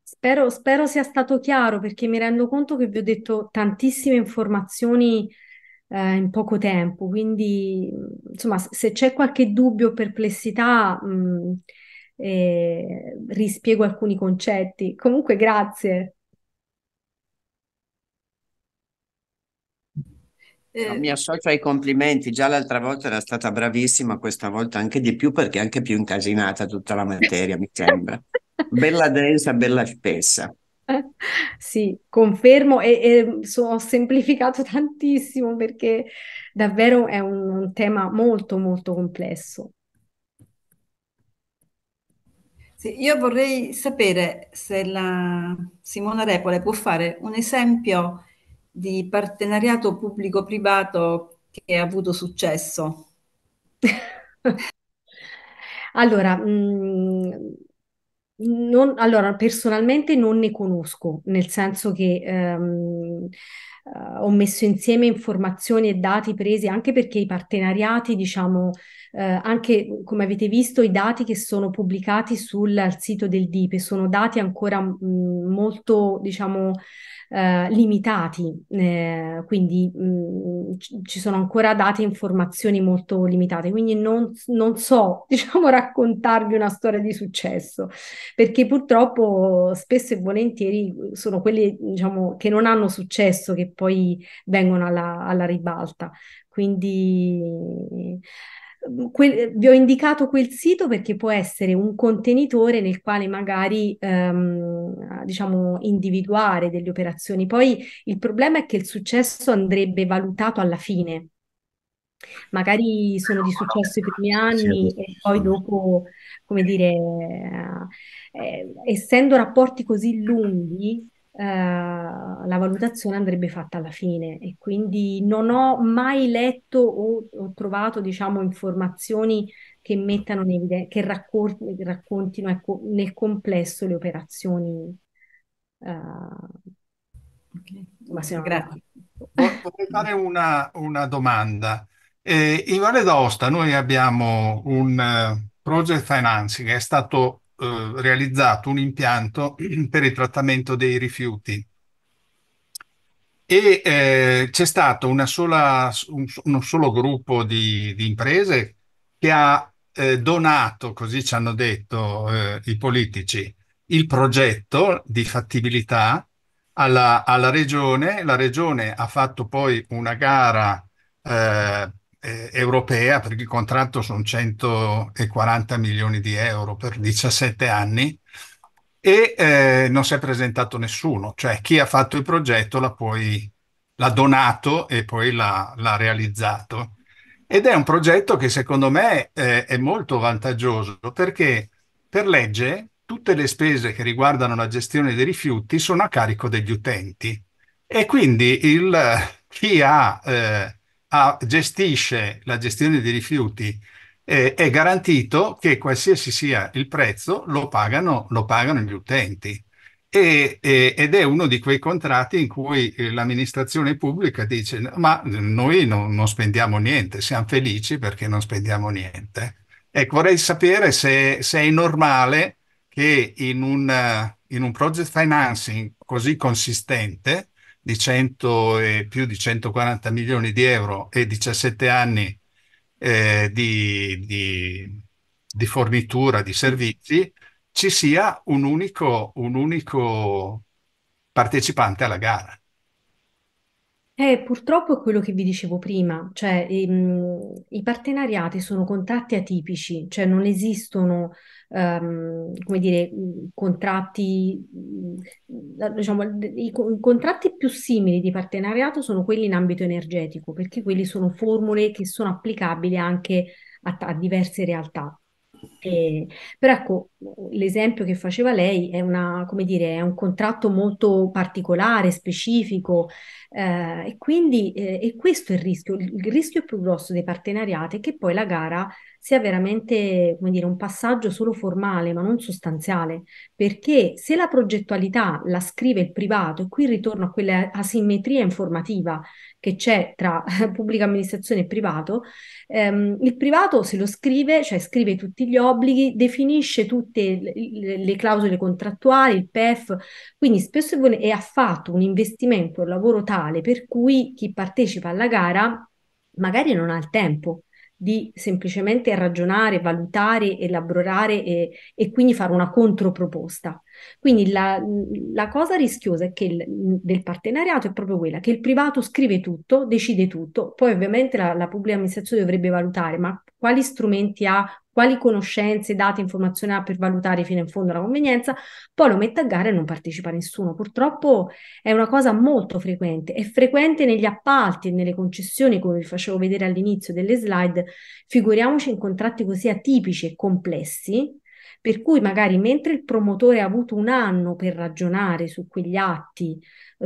Spero, spero sia stato chiaro perché mi rendo conto che vi ho detto tantissime informazioni eh, in poco tempo, quindi insomma se c'è qualche dubbio o perplessità mh, mm, eh, rispiego alcuni concetti. Comunque grazie. No, eh. mi associo ai complimenti, già l'altra volta era stata bravissima, questa volta anche di più perché è anche più incasinata tutta la materia, mi sembra. Bella densa, bella spessa. Sì, confermo e, e so, ho semplificato tantissimo perché davvero è un, un tema molto molto complesso. Sì, io vorrei sapere se la Simona Repole può fare un esempio di partenariato pubblico-privato che ha avuto successo. Allora, mh, mm, non, allora, personalmente non ne conosco, nel senso che ehm, eh, ho messo insieme informazioni e dati presi anche perché i partenariati, diciamo, eh, anche come avete visto, i dati che sono pubblicati sul sito del DIPE sono dati ancora mh, mm, molto, diciamo, eh, limitati, eh, quindi mh, mm, ci sono ancora date informazioni molto limitate, quindi non, non, so, diciamo, raccontarvi una storia di successo, perché purtroppo spesso e volentieri sono quelle, diciamo, che non hanno successo che poi vengono alla, alla ribalta. Quindi Quel, vi ho indicato quel sito perché può essere un contenitore nel quale magari ehm, diciamo individuare delle operazioni. Poi il problema è che il successo andrebbe valutato alla fine. Magari sono di successo i primi anni sì, e poi dopo, come dire, eh, eh, essendo rapporti così lunghi, eh, la valutazione andrebbe fatta alla fine e quindi non ho mai letto o, o trovato, diciamo, informazioni che mettano in evidenza, che raccor- raccontino ecco, nel complesso le operazioni. Uh, okay. Ma se no, Grazie. Vorrei fare una, una domanda. Eh, in Valle d'Aosta noi abbiamo un uh, project financing che è stato eh, realizzato un impianto per il trattamento dei rifiuti e eh, c'è stato una sola, un, un, solo gruppo di, di imprese che ha eh, donato, così ci hanno detto eh, i politici, il progetto di fattibilità alla, alla, regione. La regione ha fatto poi una gara eh, eh, europea, perché il contratto sono 140 milioni di euro per 17 anni e eh, non si è presentato nessuno, cioè chi ha fatto il progetto l'ha poi l'ha donato e poi l'ha, l'ha realizzato. Ed è un progetto che secondo me eh, è molto vantaggioso perché per legge tutte le spese che riguardano la gestione dei rifiuti sono a carico degli utenti e quindi il, chi ha eh, ha, gestisce la gestione dei rifiuti eh, è garantito che qualsiasi sia il prezzo lo pagano, lo pagano gli utenti. E, e, ed è uno di quei contratti in cui eh, l'amministrazione pubblica dice ma noi no, non spendiamo niente, siamo felici perché non spendiamo niente. Ecco, vorrei sapere se, se è normale che in un, in un project financing così consistente di 100 e più di 140 milioni di euro e 17 anni eh, di, di, di, fornitura di servizi, ci sia un unico, un unico partecipante alla gara. Eh, purtroppo è quello che vi dicevo prima, cioè ehm, i partenariati sono contratti atipici, cioè non esistono um, come dire, contratti, diciamo, i, i contratti più simili di partenariato sono quelli in ambito energetico, perché quelli sono formule che sono applicabili anche a, a diverse realtà. Eh, però ecco, l'esempio che faceva lei è, una, come dire, è un contratto molto particolare, specifico, eh, e quindi eh, e questo è il rischio. Il, il rischio più grosso dei partenariati è che poi la gara sia veramente, come dire, un passaggio solo formale, ma non sostanziale, perché se la progettualità la scrive il privato, e qui ritorno a quella asimmetria informativa che c'è tra pubblica amministrazione e privato, ehm, il privato se lo scrive, cioè scrive tutti gli obblighi, definisce tutte le, le clausole contrattuali, il PEF, quindi spesso e ha fatto un investimento, un lavoro tale per cui chi partecipa alla gara magari non ha il tempo di semplicemente ragionare, valutare, elaborare e, e quindi fare una controproposta. Quindi la, la cosa rischiosa che il, del partenariato è proprio quella che il privato scrive tutto, decide tutto, poi ovviamente la, la pubblica amministrazione dovrebbe valutare ma quali strumenti ha, quali conoscenze, date, informazioni ha per valutare fino in fondo la convenienza, poi lo mette a gara e non partecipa nessuno. Purtroppo è una cosa molto frequente, è frequente negli appalti e nelle concessioni, come vi facevo vedere all'inizio delle slide, figuriamoci in contratti così atipici e complessi, per cui magari mentre il promotore ha avuto un anno per ragionare su quegli atti,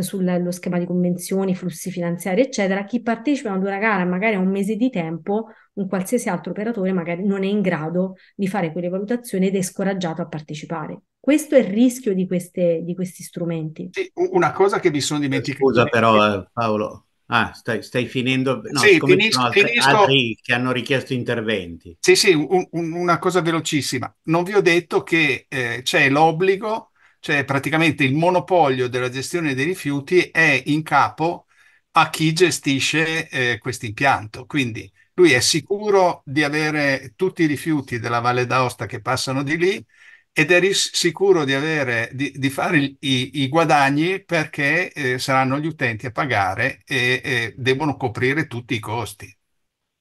sullo schema di convenzioni, flussi finanziari, eccetera, chi partecipa ad una gara magari a un mese di tempo, un qualsiasi altro operatore magari non è in grado di fare quelle valutazioni ed è scoraggiato a partecipare. Questo è il rischio di, queste, di questi strumenti. Sì, una cosa che mi sono dimenticato. Scusa però eh, Paolo, Ah, stai, stai, finendo? No, sì, finisco, altri, finisco... altri, che hanno richiesto interventi. Sì, sì, un, un, una cosa velocissima. Non vi ho detto che eh, c'è l'obbligo cioè praticamente il monopolio della gestione dei rifiuti è in capo a chi gestisce eh, questo impianto. Quindi lui è sicuro di avere tutti i rifiuti della Valle d'Aosta che passano di lì ed è ris- sicuro di, avere, di, di fare i, i, guadagni perché eh, saranno gli utenti a pagare e, e devono coprire tutti i costi.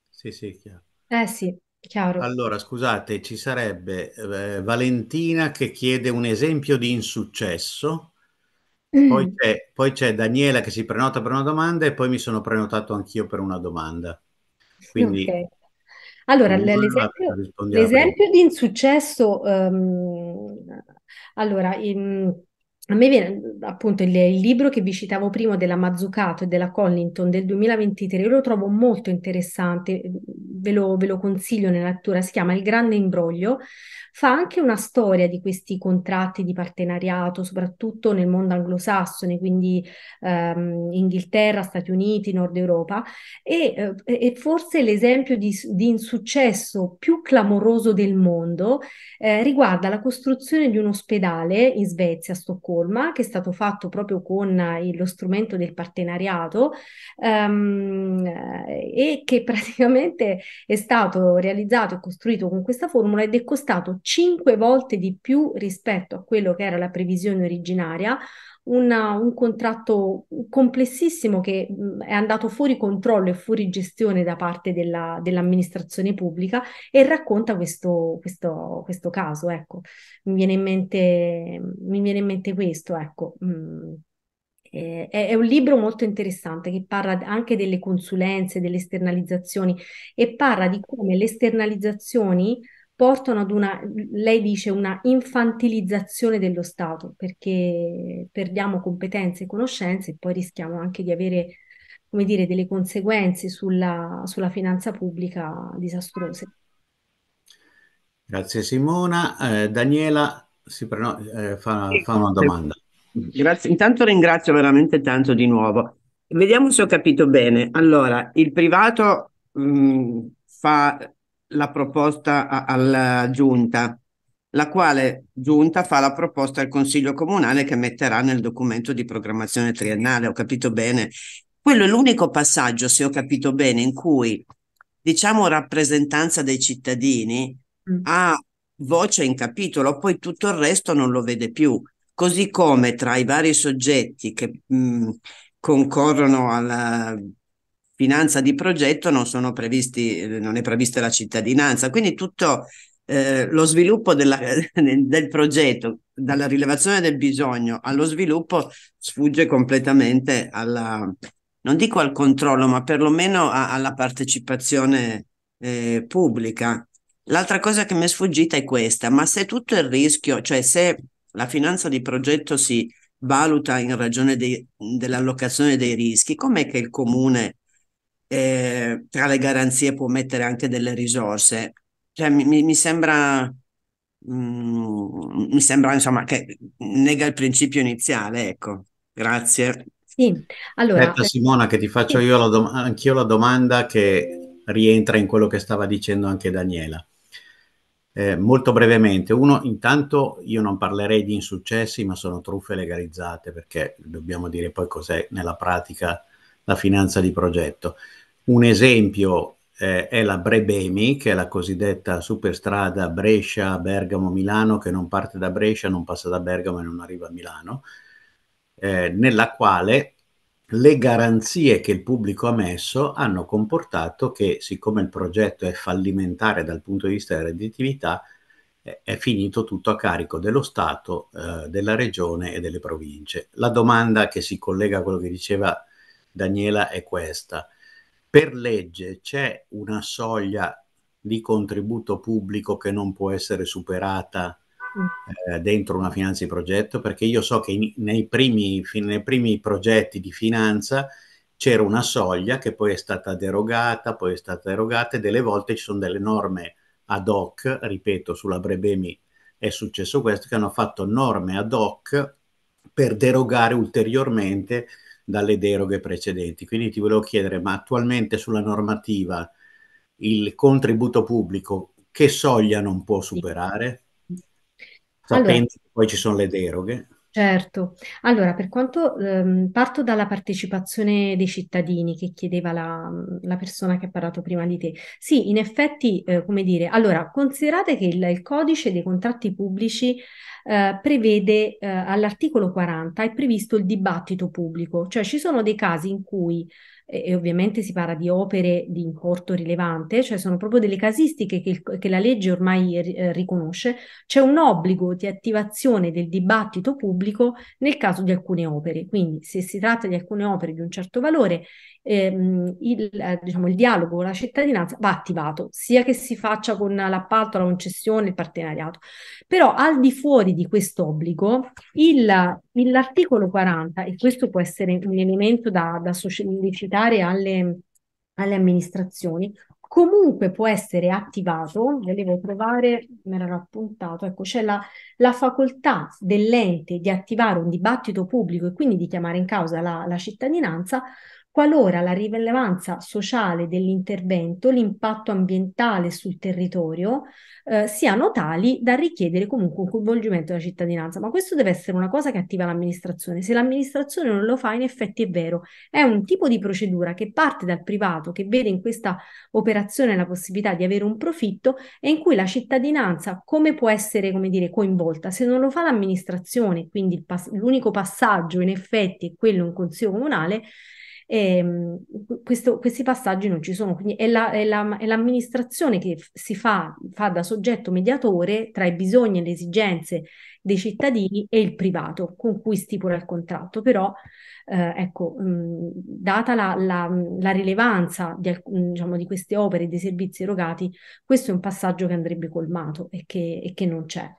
Sì, sì, chiaro. Eh sì chiaro. Allora, scusate, ci sarebbe eh, Valentina che chiede un esempio di insuccesso, poi, mm. c'è, c'è Daniela che si prenota per una domanda e poi mi sono prenotato anch'io per una domanda. Quindi, okay. Allora, l'esempio, l'esempio di insuccesso, um, allora, in, a me viene appunto il, il, libro che vi citavo prima della Mazzucato e della Collington del 2023, io lo trovo molto interessante, ve lo, ve lo consiglio nella lettura, si chiama Il grande imbroglio fa anche una storia di questi contratti di partenariato, soprattutto nel mondo anglosassone, quindi ehm, Inghilterra, Stati Uniti, Nord Europa, e, eh, e forse l'esempio di, di, insuccesso più clamoroso del mondo eh, riguarda la costruzione di un ospedale in Svezia, a Stoccolma, che è stato fatto proprio con il, eh, lo strumento del partenariato ehm, eh, e che praticamente è stato realizzato e costruito con questa formula ed è costato 5 volte di più rispetto a quello che era la previsione originaria, una, un contratto complessissimo che mm, è andato fuori controllo e fuori gestione da parte della, dell'amministrazione pubblica e racconta questo, questo, questo caso. Ecco. Mi, viene mente, mi, viene in mente, questo. Ecco. Mm. è, un libro molto interessante che parla anche delle consulenze, delle esternalizzazioni e parla di come le esternalizzazioni portano ad una, lei dice, una infantilizzazione dello Stato, perché perdiamo competenze e conoscenze e poi rischiamo anche di avere, come dire, delle conseguenze sulla, sulla finanza pubblica disastrose. Grazie Simona. Eh, Daniela si preno- eh, fa, fa una domanda. Grazie, intanto ringrazio veramente tanto di nuovo. Vediamo se ho capito bene. Allora, il privato mh, mm, fa la proposta a, alla eh, giunta, la quale giunta fa la proposta al Consiglio Comunale che metterà nel documento di programmazione triennale, ho capito bene. Quello è l'unico passaggio, se ho capito bene, in cui diciamo rappresentanza dei cittadini mm. ha voce in capitolo, poi tutto il resto non lo vede più. Così come tra i vari soggetti che mh, mm, concorrono alla finanza di progetto non, sono previsti, non è prevista la cittadinanza. Quindi tutto eh, lo sviluppo della, del progetto, dalla rilevazione del bisogno allo sviluppo, sfugge completamente alla, non dico al controllo, ma perlomeno a, alla partecipazione eh, pubblica. L'altra cosa che mi è sfuggita è questa, ma se tutto il rischio, cioè se la finanza di progetto si valuta in ragione dell'allocazione dei rischi, com'è che il comune eh, tra le garanzie può mettere anche delle risorse. Cioè, mi, mi, sembra, mm, mi sembra insomma, che nega il principio iniziale, ecco. Grazie. Sì, allora... Aspetta eh, Simona che ti faccio sì. io la dom- anch'io la domanda che rientra in quello che stava dicendo anche Daniela. Eh, molto brevemente, uno, intanto io non parlerei di insuccessi, ma sono truffe legalizzate perché dobbiamo dire poi cos'è nella pratica la finanza di progetto. Un esempio eh, è la Brebemi, che è la cosiddetta superstrada Brescia-Bergamo-Milano, che non parte da Brescia, non passa da Bergamo e non arriva a Milano, eh, nella quale le garanzie che il pubblico ha messo hanno comportato che, siccome il progetto è fallimentare dal punto di vista della redditività, è finito tutto a carico dello Stato, eh, della Regione e delle province. La domanda che si collega a quello che diceva Daniela è questa. Per legge c'è una soglia di contributo pubblico che non può essere superata eh, dentro una finanza di progetto, perché io so che in, nei, primi, nei primi progetti di finanza c'era una soglia che poi è stata derogata, poi è stata derogata e delle volte ci sono delle norme ad hoc, ripeto, sulla Brebemi è successo questo, che hanno fatto norme ad hoc per derogare ulteriormente dalle deroghe precedenti. Quindi ti volevo chiedere, ma attualmente sulla normativa il contributo pubblico che soglia non può superare? Sapendo allora, che poi ci sono le deroghe. Certo. Allora, per quanto, ehm, parto dalla partecipazione dei cittadini che chiedeva la, la persona che ha parlato prima di te. Sì, in effetti, eh, come dire, allora, considerate che il, il codice dei contratti pubblici eh, prevede, eh, all'articolo 40 è previsto il dibattito pubblico, cioè ci sono dei casi in cui e, e ovviamente si parla di opere di importo rilevante, cioè sono proprio delle casistiche che, che la legge ormai eh, riconosce, c'è un obbligo di attivazione del dibattito pubblico nel caso di alcune opere. Quindi se si tratta di alcune opere di un certo valore ehm, il, diciamo, il dialogo con la cittadinanza va attivato, sia che si faccia con l'appalto, la concessione, il partenariato. Però al di fuori di questo obbligo, l'articolo 40, e questo può essere un elemento da, da sollecitare alle, alle amministrazioni, comunque può essere attivato, ve devo trovare, me l'ero appuntato, ecco, c'è la, la, facoltà dell'ente di attivare un dibattito pubblico e quindi di chiamare in causa la, la cittadinanza qualora la rilevanza sociale dell'intervento, l'impatto ambientale sul territorio eh, siano tali da richiedere comunque un coinvolgimento della cittadinanza. Ma questo deve essere una cosa che attiva l'amministrazione. Se l'amministrazione non lo fa, in effetti è vero, è un tipo di procedura che parte dal privato, che vede in questa operazione la possibilità di avere un profitto e in cui la cittadinanza come può essere, come dire, coinvolta? Se non lo fa l'amministrazione, quindi pas- l'unico passaggio in effetti è quello in consiglio comunale, Ehm, e, questo, questi passaggi non ci sono, quindi è, la, è, la, è l'amministrazione che si fa, fa da soggetto mediatore tra i bisogni e le esigenze dei cittadini e il privato con cui stipula il contratto, però eh, ecco, mh, data la, la, la, rilevanza di, diciamo, di queste opere e dei servizi erogati, questo è un passaggio che andrebbe colmato e che, e che non c'è.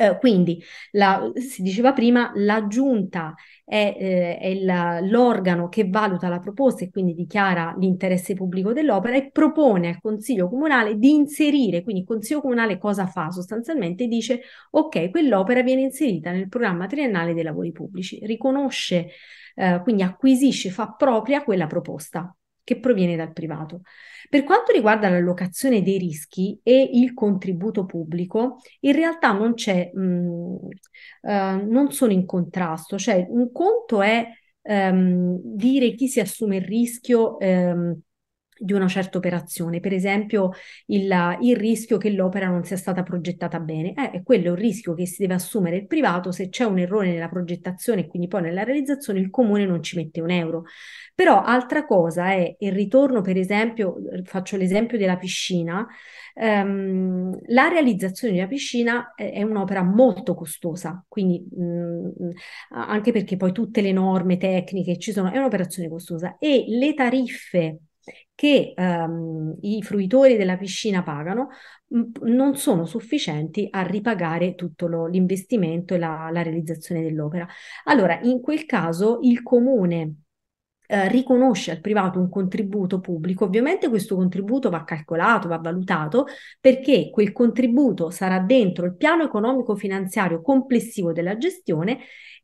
Eh, quindi, la, si diceva prima, la giunta è, eh, è la, l'organo che valuta la proposta e quindi dichiara l'interesse pubblico dell'opera e propone al Consiglio Comunale di inserire, quindi il Consiglio Comunale cosa fa? Sostanzialmente dice, ok, quell'opera viene inserita nel programma triennale dei lavori pubblici, riconosce, eh, quindi acquisisce, fa propria quella proposta che proviene dal privato. Per quanto riguarda l'allocazione dei rischi e il contributo pubblico, in realtà non c'è, mh, mm, eh, non sono in contrasto, cioè un conto è ehm, dire chi si assume il rischio. Ehm, di una certa operazione, per esempio il, il, rischio che l'opera non sia stata progettata bene, eh, quello è un rischio che si deve assumere il privato, se c'è un errore nella progettazione e quindi poi nella realizzazione il comune non ci mette un euro. Però altra cosa è il ritorno, per esempio, faccio l'esempio della piscina, ehm, la realizzazione della piscina è, eh, è un'opera molto costosa, quindi mh, mm, anche perché poi tutte le norme tecniche ci sono, è un'operazione costosa e le tariffe che ehm, i fruitori della piscina pagano mh, non sono sufficienti a ripagare tutto lo, l'investimento e la, la realizzazione dell'opera. Allora, in quel caso il comune eh, riconosce al privato un contributo pubblico, ovviamente questo contributo va calcolato, va valutato, perché quel contributo sarà dentro il piano economico finanziario complessivo della gestione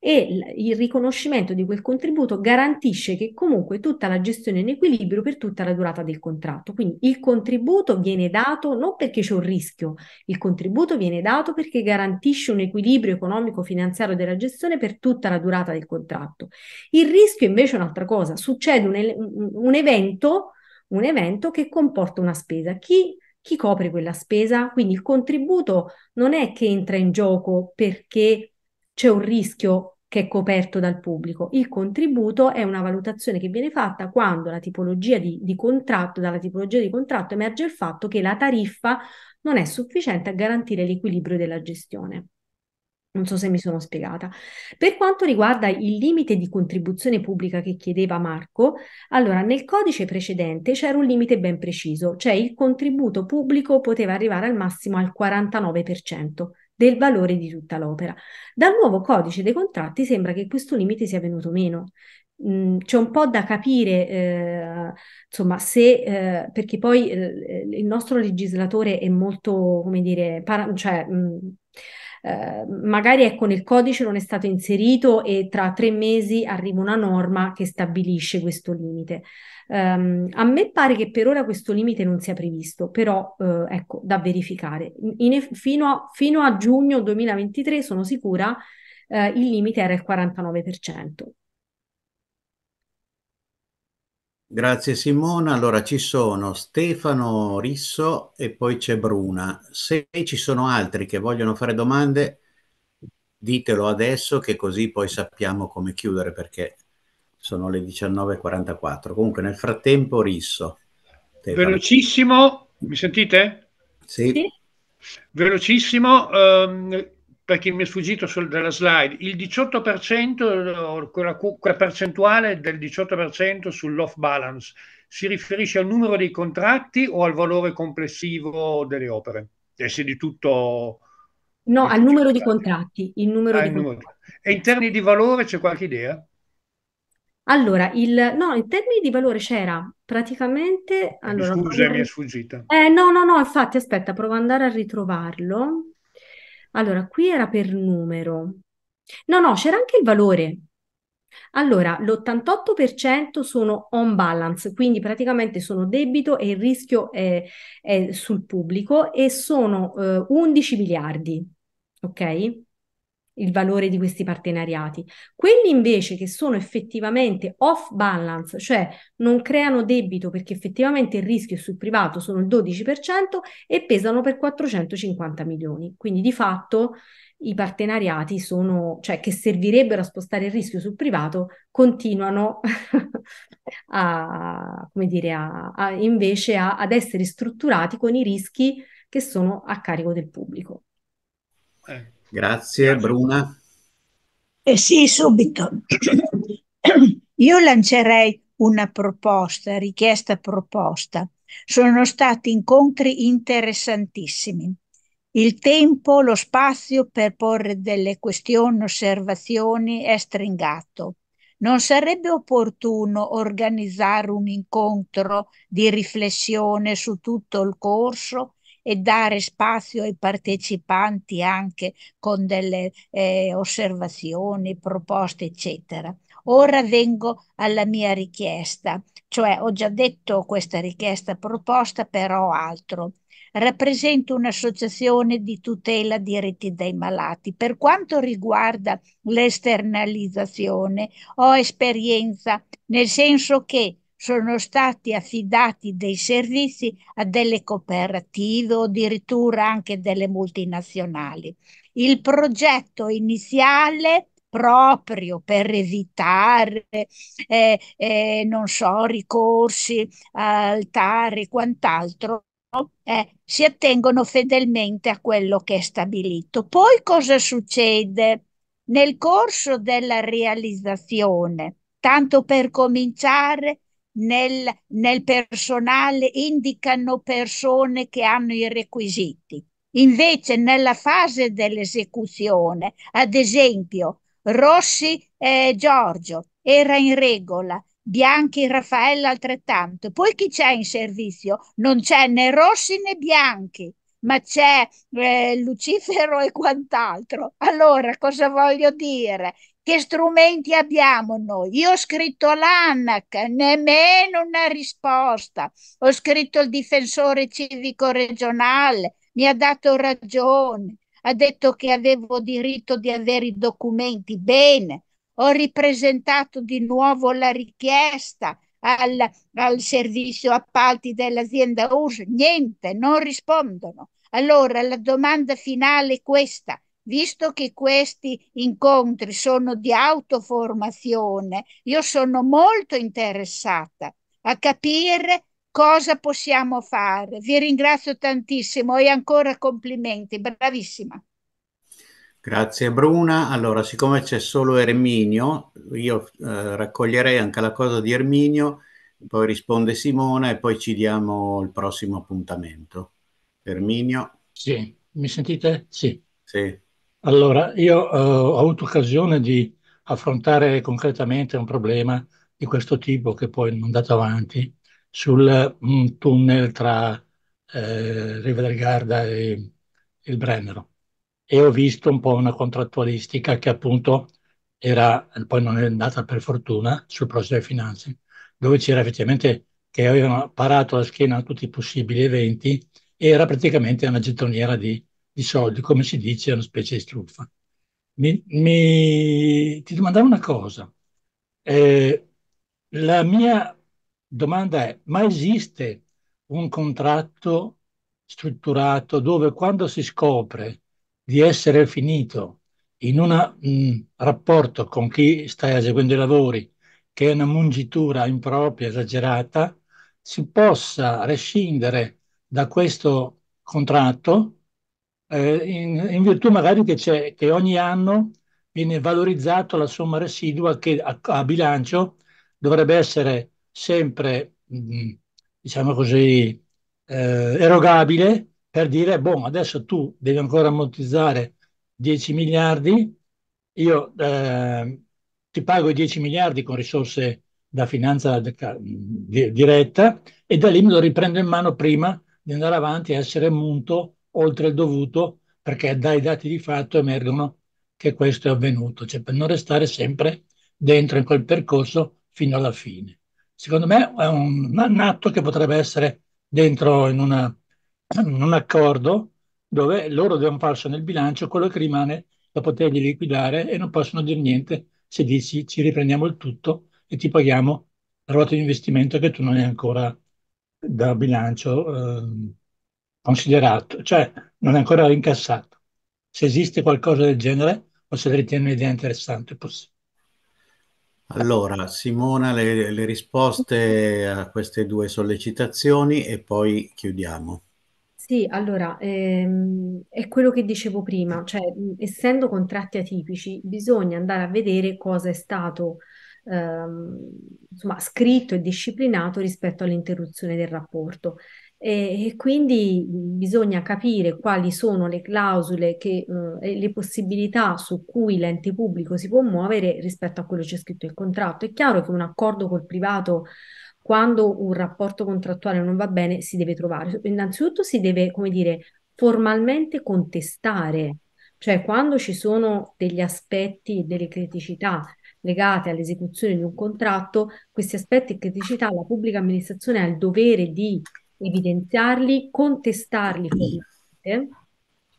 e il riconoscimento di quel contributo garantisce che comunque tutta la gestione è in equilibrio per tutta la durata del contratto. Quindi il contributo viene dato non perché c'è un rischio, il contributo viene dato perché garantisce un equilibrio economico-finanziario della gestione per tutta la durata del contratto. Il rischio invece è un'altra cosa, succede un, un evento un evento che comporta una spesa. Chi, chi, copre quella spesa? Quindi il contributo non è che entra in gioco perché c'è un rischio che è coperto dal pubblico. Il contributo è una valutazione che viene fatta quando la tipologia di, di contratto, dalla tipologia di contratto emerge il fatto che la tariffa non è sufficiente a garantire l'equilibrio della gestione. Non so se mi sono spiegata. Per quanto riguarda il limite di contribuzione pubblica che chiedeva Marco, allora nel codice precedente c'era un limite ben preciso, cioè il contributo pubblico poteva arrivare al massimo al 49% del valore di tutta l'opera. Dal nuovo codice dei contratti sembra che questo limite sia venuto meno. Mm, c'è un po' da capire, eh, insomma, se eh, perché poi eh, il nostro legislatore è molto, come dire, para- cioè, mh, mm, Ehm, magari ecco, nel codice non è stato inserito e tra tre mesi arriva una norma che stabilisce questo limite. Um, a me pare che per ora questo limite non sia previsto, però eh, ecco, da verificare. In, fino, a, fino, a, giugno 2023 sono sicura eh, il limite era il 49%. Grazie Simona. Allora ci sono Stefano Risso e poi c'è Bruna. Se ci sono altri che vogliono fare domande, ditelo adesso che così poi sappiamo come chiudere perché sono le 19.44. Comunque nel frattempo Risso. Stefano. Velocissimo, mi sentite? Sì. sì. Velocissimo, ehm, perché mi è sfuggito sul, dalla slide, il 18%, eh, quella, quella percentuale del 18% sull'off balance, si riferisce al numero dei contratti o al valore complessivo delle opere? E cioè, se di tutto... No, al numero di contratti. Il numero ah, di numero. contratti. E in termini di valore c'è qualche idea? Allora, il, no, in termini di valore c'era praticamente... Allora, Scusa, mi è sfuggita. Eh, no, no, no, infatti, aspetta, provo ad andare a ritrovarlo. Allora, qui era per numero. No, no, c'era anche il valore. Allora, l'88% sono on balance, quindi praticamente sono debito e il rischio è, è sul pubblico e sono eh, 11 miliardi, ok? il valore di questi partenariati. Quelli invece che sono effettivamente off balance, cioè non creano debito perché effettivamente il rischio sul privato sono il 12% e pesano per 450 milioni. Quindi di fatto i partenariati sono, cioè che servirebbero a spostare il rischio sul privato, continuano a, come dire, a, a invece a, ad essere strutturati con i rischi che sono a carico del pubblico. Eh Grazie, Bruna. Eh sì, subito. Io lancerei una proposta, richiesta proposta. Sono stati incontri interessantissimi. Il tempo, lo spazio per porre delle questioni, osservazioni è stringato. Non sarebbe opportuno organizzare un incontro di riflessione su tutto il corso e dare spazio ai partecipanti anche con delle eh, osservazioni, proposte, eccetera. Ora vengo alla mia richiesta, cioè ho già detto questa richiesta proposta, però altro. Rappresento un'associazione di tutela diritti dei malati. Per quanto riguarda l'esternalizzazione, ho esperienza, nel senso che sono stati affidati dei servizi a delle cooperative o addirittura anche delle multinazionali. Il progetto iniziale proprio per evitare, eh, eh, non so, ricorsi, altari e quant'altro, eh, si attengono fedelmente a quello che è stabilito. Poi cosa succede? Nel corso della realizzazione, tanto per cominciare, nel, nel personale indicano persone che hanno i requisiti. Invece nella fase dell'esecuzione, ad esempio, Rossi eh, Giorgio era in regola, Bianchi Raffaella altrettanto. Poi chi c'è in servizio? Non c'è né Rossi né Bianchi, ma c'è eh, Lucifero e quant'altro. Allora, cosa voglio dire? Che strumenti abbiamo noi? Io ho scritto l'ANAC, nemmeno una risposta. Ho scritto il difensore civico regionale, mi ha dato ragione, ha detto che avevo diritto di avere i documenti. Bene, ho ripresentato di nuovo la richiesta al, al servizio appalti dell'azienda US, niente, non rispondono. Allora la domanda finale è questa, visto che questi incontri sono di autoformazione, io sono molto interessata a capire cosa possiamo fare. Vi ringrazio tantissimo e ancora complimenti, bravissima. Grazie Bruna. Allora, siccome c'è solo Erminio, io eh, raccoglierei anche la cosa di Erminio, poi risponde Simona e poi ci diamo il prossimo appuntamento. Erminio. Sì, mi sentite? Sì. Sì. Allora, io eh, ho avuto occasione di affrontare concretamente un problema di questo tipo che poi non è andato avanti sul mm, tunnel tra eh, Riva del Garda e il Brennero e ho visto un po' una contrattualistica che appunto era, poi non è andata per fortuna, sul processo di finanze, dove c'era effettivamente che avevano parato la schiena a tutti i possibili eventi e era praticamente una gettoniera di di soldi, come si dice, è una specie di truffa. Mi, mi, ti domandavo una cosa. Eh, la mia domanda è, ma esiste un contratto strutturato dove quando si scopre di essere finito in un mm, rapporto con chi stai eseguendo i lavori, che è una mungitura impropria, esagerata, si possa rescindere da questo contratto eh, in, in, virtù magari che, che, ogni anno viene valorizzata la somma residua che a, a bilancio dovrebbe essere sempre, mm, diciamo così, eh, erogabile per dire, boh, adesso tu devi ancora ammortizzare 10 miliardi, io eh, ti pago i 10 miliardi con risorse da finanza diretta e da lì me lo riprendo in mano prima di andare avanti a essere munto oltre il dovuto perché dai dati di fatto emergono che questo è avvenuto, cioè per non restare sempre dentro in quel percorso fino alla fine. Secondo me è un, un atto che potrebbe essere dentro in, una, in un accordo dove loro devono farsi nel bilancio quello che rimane da poterli liquidare e non possono dire niente se dici ci riprendiamo il tutto e ti paghiamo la ruota di investimento che tu non hai ancora da bilancio eh, considerato, cioè non è ancora incassato. Se esiste qualcosa del genere o se ritiene un'idea interessante possibile. Allora, Simona, le, le risposte a queste due sollecitazioni e poi chiudiamo. Sì, allora, ehm, è quello che dicevo prima, cioè essendo contratti atipici bisogna andare a vedere cosa è stato ehm, insomma, scritto e disciplinato rispetto all'interruzione del rapporto. E, e quindi bisogna capire quali sono le clausole che, eh, le possibilità su cui l'ente pubblico si può muovere rispetto a quello che c'è scritto nel contratto. È chiaro che un accordo col privato quando un rapporto contrattuale non va bene si deve trovare. Innanzitutto si deve, come dire, formalmente contestare, cioè quando ci sono degli aspetti e delle criticità legate all'esecuzione di un contratto, questi aspetti e criticità la pubblica amministrazione ha il dovere di evidenziarli, contestarli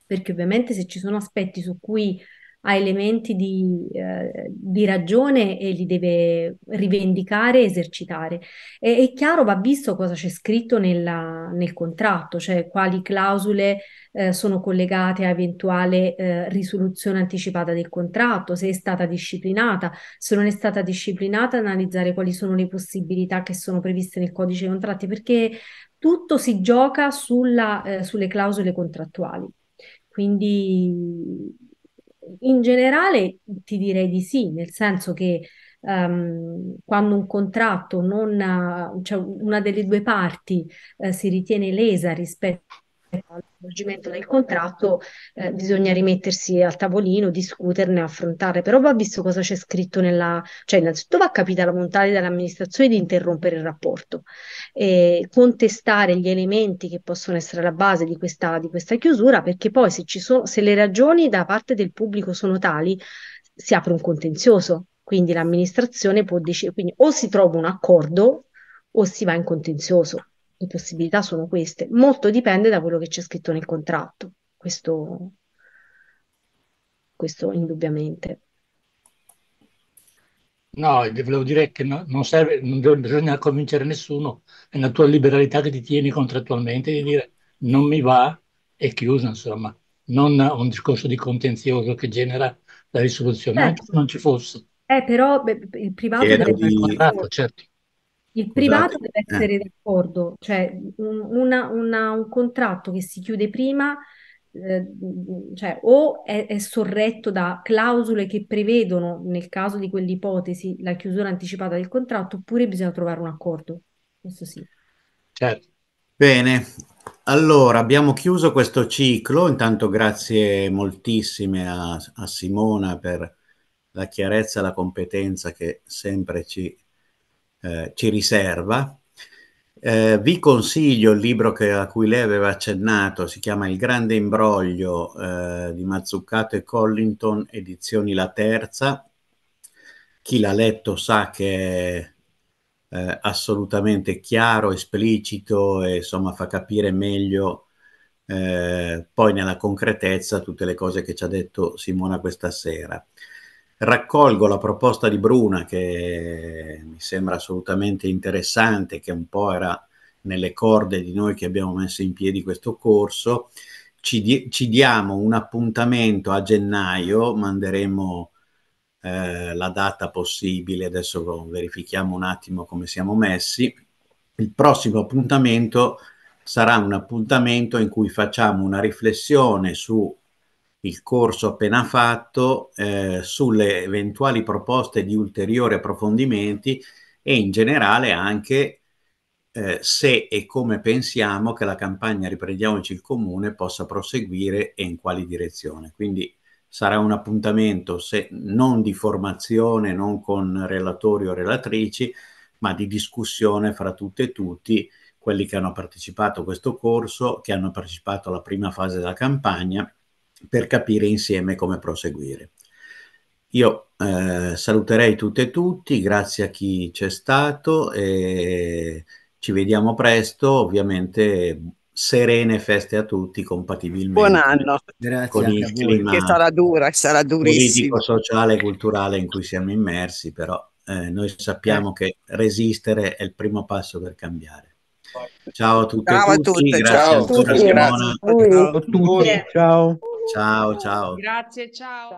perché ovviamente se ci sono aspetti su cui ha elementi di, eh, di ragione e li deve rivendicare e esercitare. E, è chiaro, va visto cosa c'è scritto nella, nel contratto, cioè quali clausole eh, sono collegate a eventuale eh, risoluzione anticipata del contratto, se è stata disciplinata, se non è stata disciplinata, analizzare quali sono le possibilità che sono previste nel codice dei contratti, perché tutto si gioca sulla, eh, sulle clausole contrattuali. Quindi in generale ti direi di sì, nel senso che um, quando un contratto non, ha, cioè una delle due parti eh, si ritiene lesa rispetto allo svolgimento del contratto eh, bisogna rimettersi al tavolino, discuterne, affrontare, però va visto cosa c'è scritto nella, cioè innanzitutto va capita la volontà dell'amministrazione di interrompere il rapporto, eh, contestare gli elementi che possono essere la base di questa, di questa chiusura, perché poi se, ci so, se le ragioni da parte del pubblico sono tali, si apre un contenzioso. Quindi l'amministrazione può decidere, quindi o si trova un accordo o si va in contenzioso le possibilità sono queste. Molto dipende da quello che c'è scritto nel contratto, questo, questo indubbiamente. No, volevo dire che no, non, serve, non bisogna convincere nessuno, è una tua liberalità che ti tieni contrattualmente di dire non mi va, è chiusa, insomma, non un discorso di contenzioso che genera la risoluzione, certo. anche se non ci fosse. Eh, però beh, il privato Era deve di... contratto, certo. Il esatto. privato deve eh. essere eh. d'accordo, cioè un, una, una, un contratto che si chiude prima eh, cioè, o è, è, sorretto da clausole che prevedono, nel caso di quell'ipotesi, la chiusura anticipata del contratto, oppure bisogna trovare un accordo. Questo sì. Certo. Bene, allora abbiamo chiuso questo ciclo. Intanto grazie moltissime a, a Simona per la chiarezza e la competenza che sempre ci ha eh, ci riserva. Eh, vi consiglio il libro che, a cui lei aveva accennato, si chiama Il grande imbroglio eh, di Mazzuccato e Collington, edizioni La Terza. Chi l'ha letto sa che è eh, assolutamente chiaro, esplicito e insomma fa capire meglio eh, poi nella concretezza tutte le cose che ci ha detto Simona questa sera. Raccolgo la proposta di Bruna che mi sembra assolutamente interessante, che un po' era nelle corde di noi che abbiamo messo in piedi questo corso. Ci, di- ci diamo un appuntamento a gennaio, manderemo eh, la data possibile, adesso verifichiamo un attimo come siamo messi. Il prossimo appuntamento sarà un appuntamento in cui facciamo una riflessione su il corso appena fatto eh, sulle eventuali proposte di ulteriori approfondimenti e in generale anche eh, se e come pensiamo che la campagna Riprendiamoci il Comune possa proseguire e in quale direzione. Quindi sarà un appuntamento se, non di formazione, non con relatori o relatrici, ma di discussione fra tutte e tutti quelli che hanno partecipato a questo corso, che hanno partecipato alla prima fase della campagna per capire insieme come proseguire. Io eh, saluterei tutte e tutti, grazie a chi c'è stato e ci vediamo presto, ovviamente serene feste a tutti compatibilmente. Buon anno, grazie con il clima che sarà dura, sarà durissimo. Politico, sociale e culturale in cui siamo immersi, però eh, noi sappiamo eh. che resistere è il primo passo per cambiare. Ciao a tutti. Ciao a tutti. Ciao a tutti. Grazie. Ciao a tutti. Ciao. Ciao, ciao. Grazie, ciao.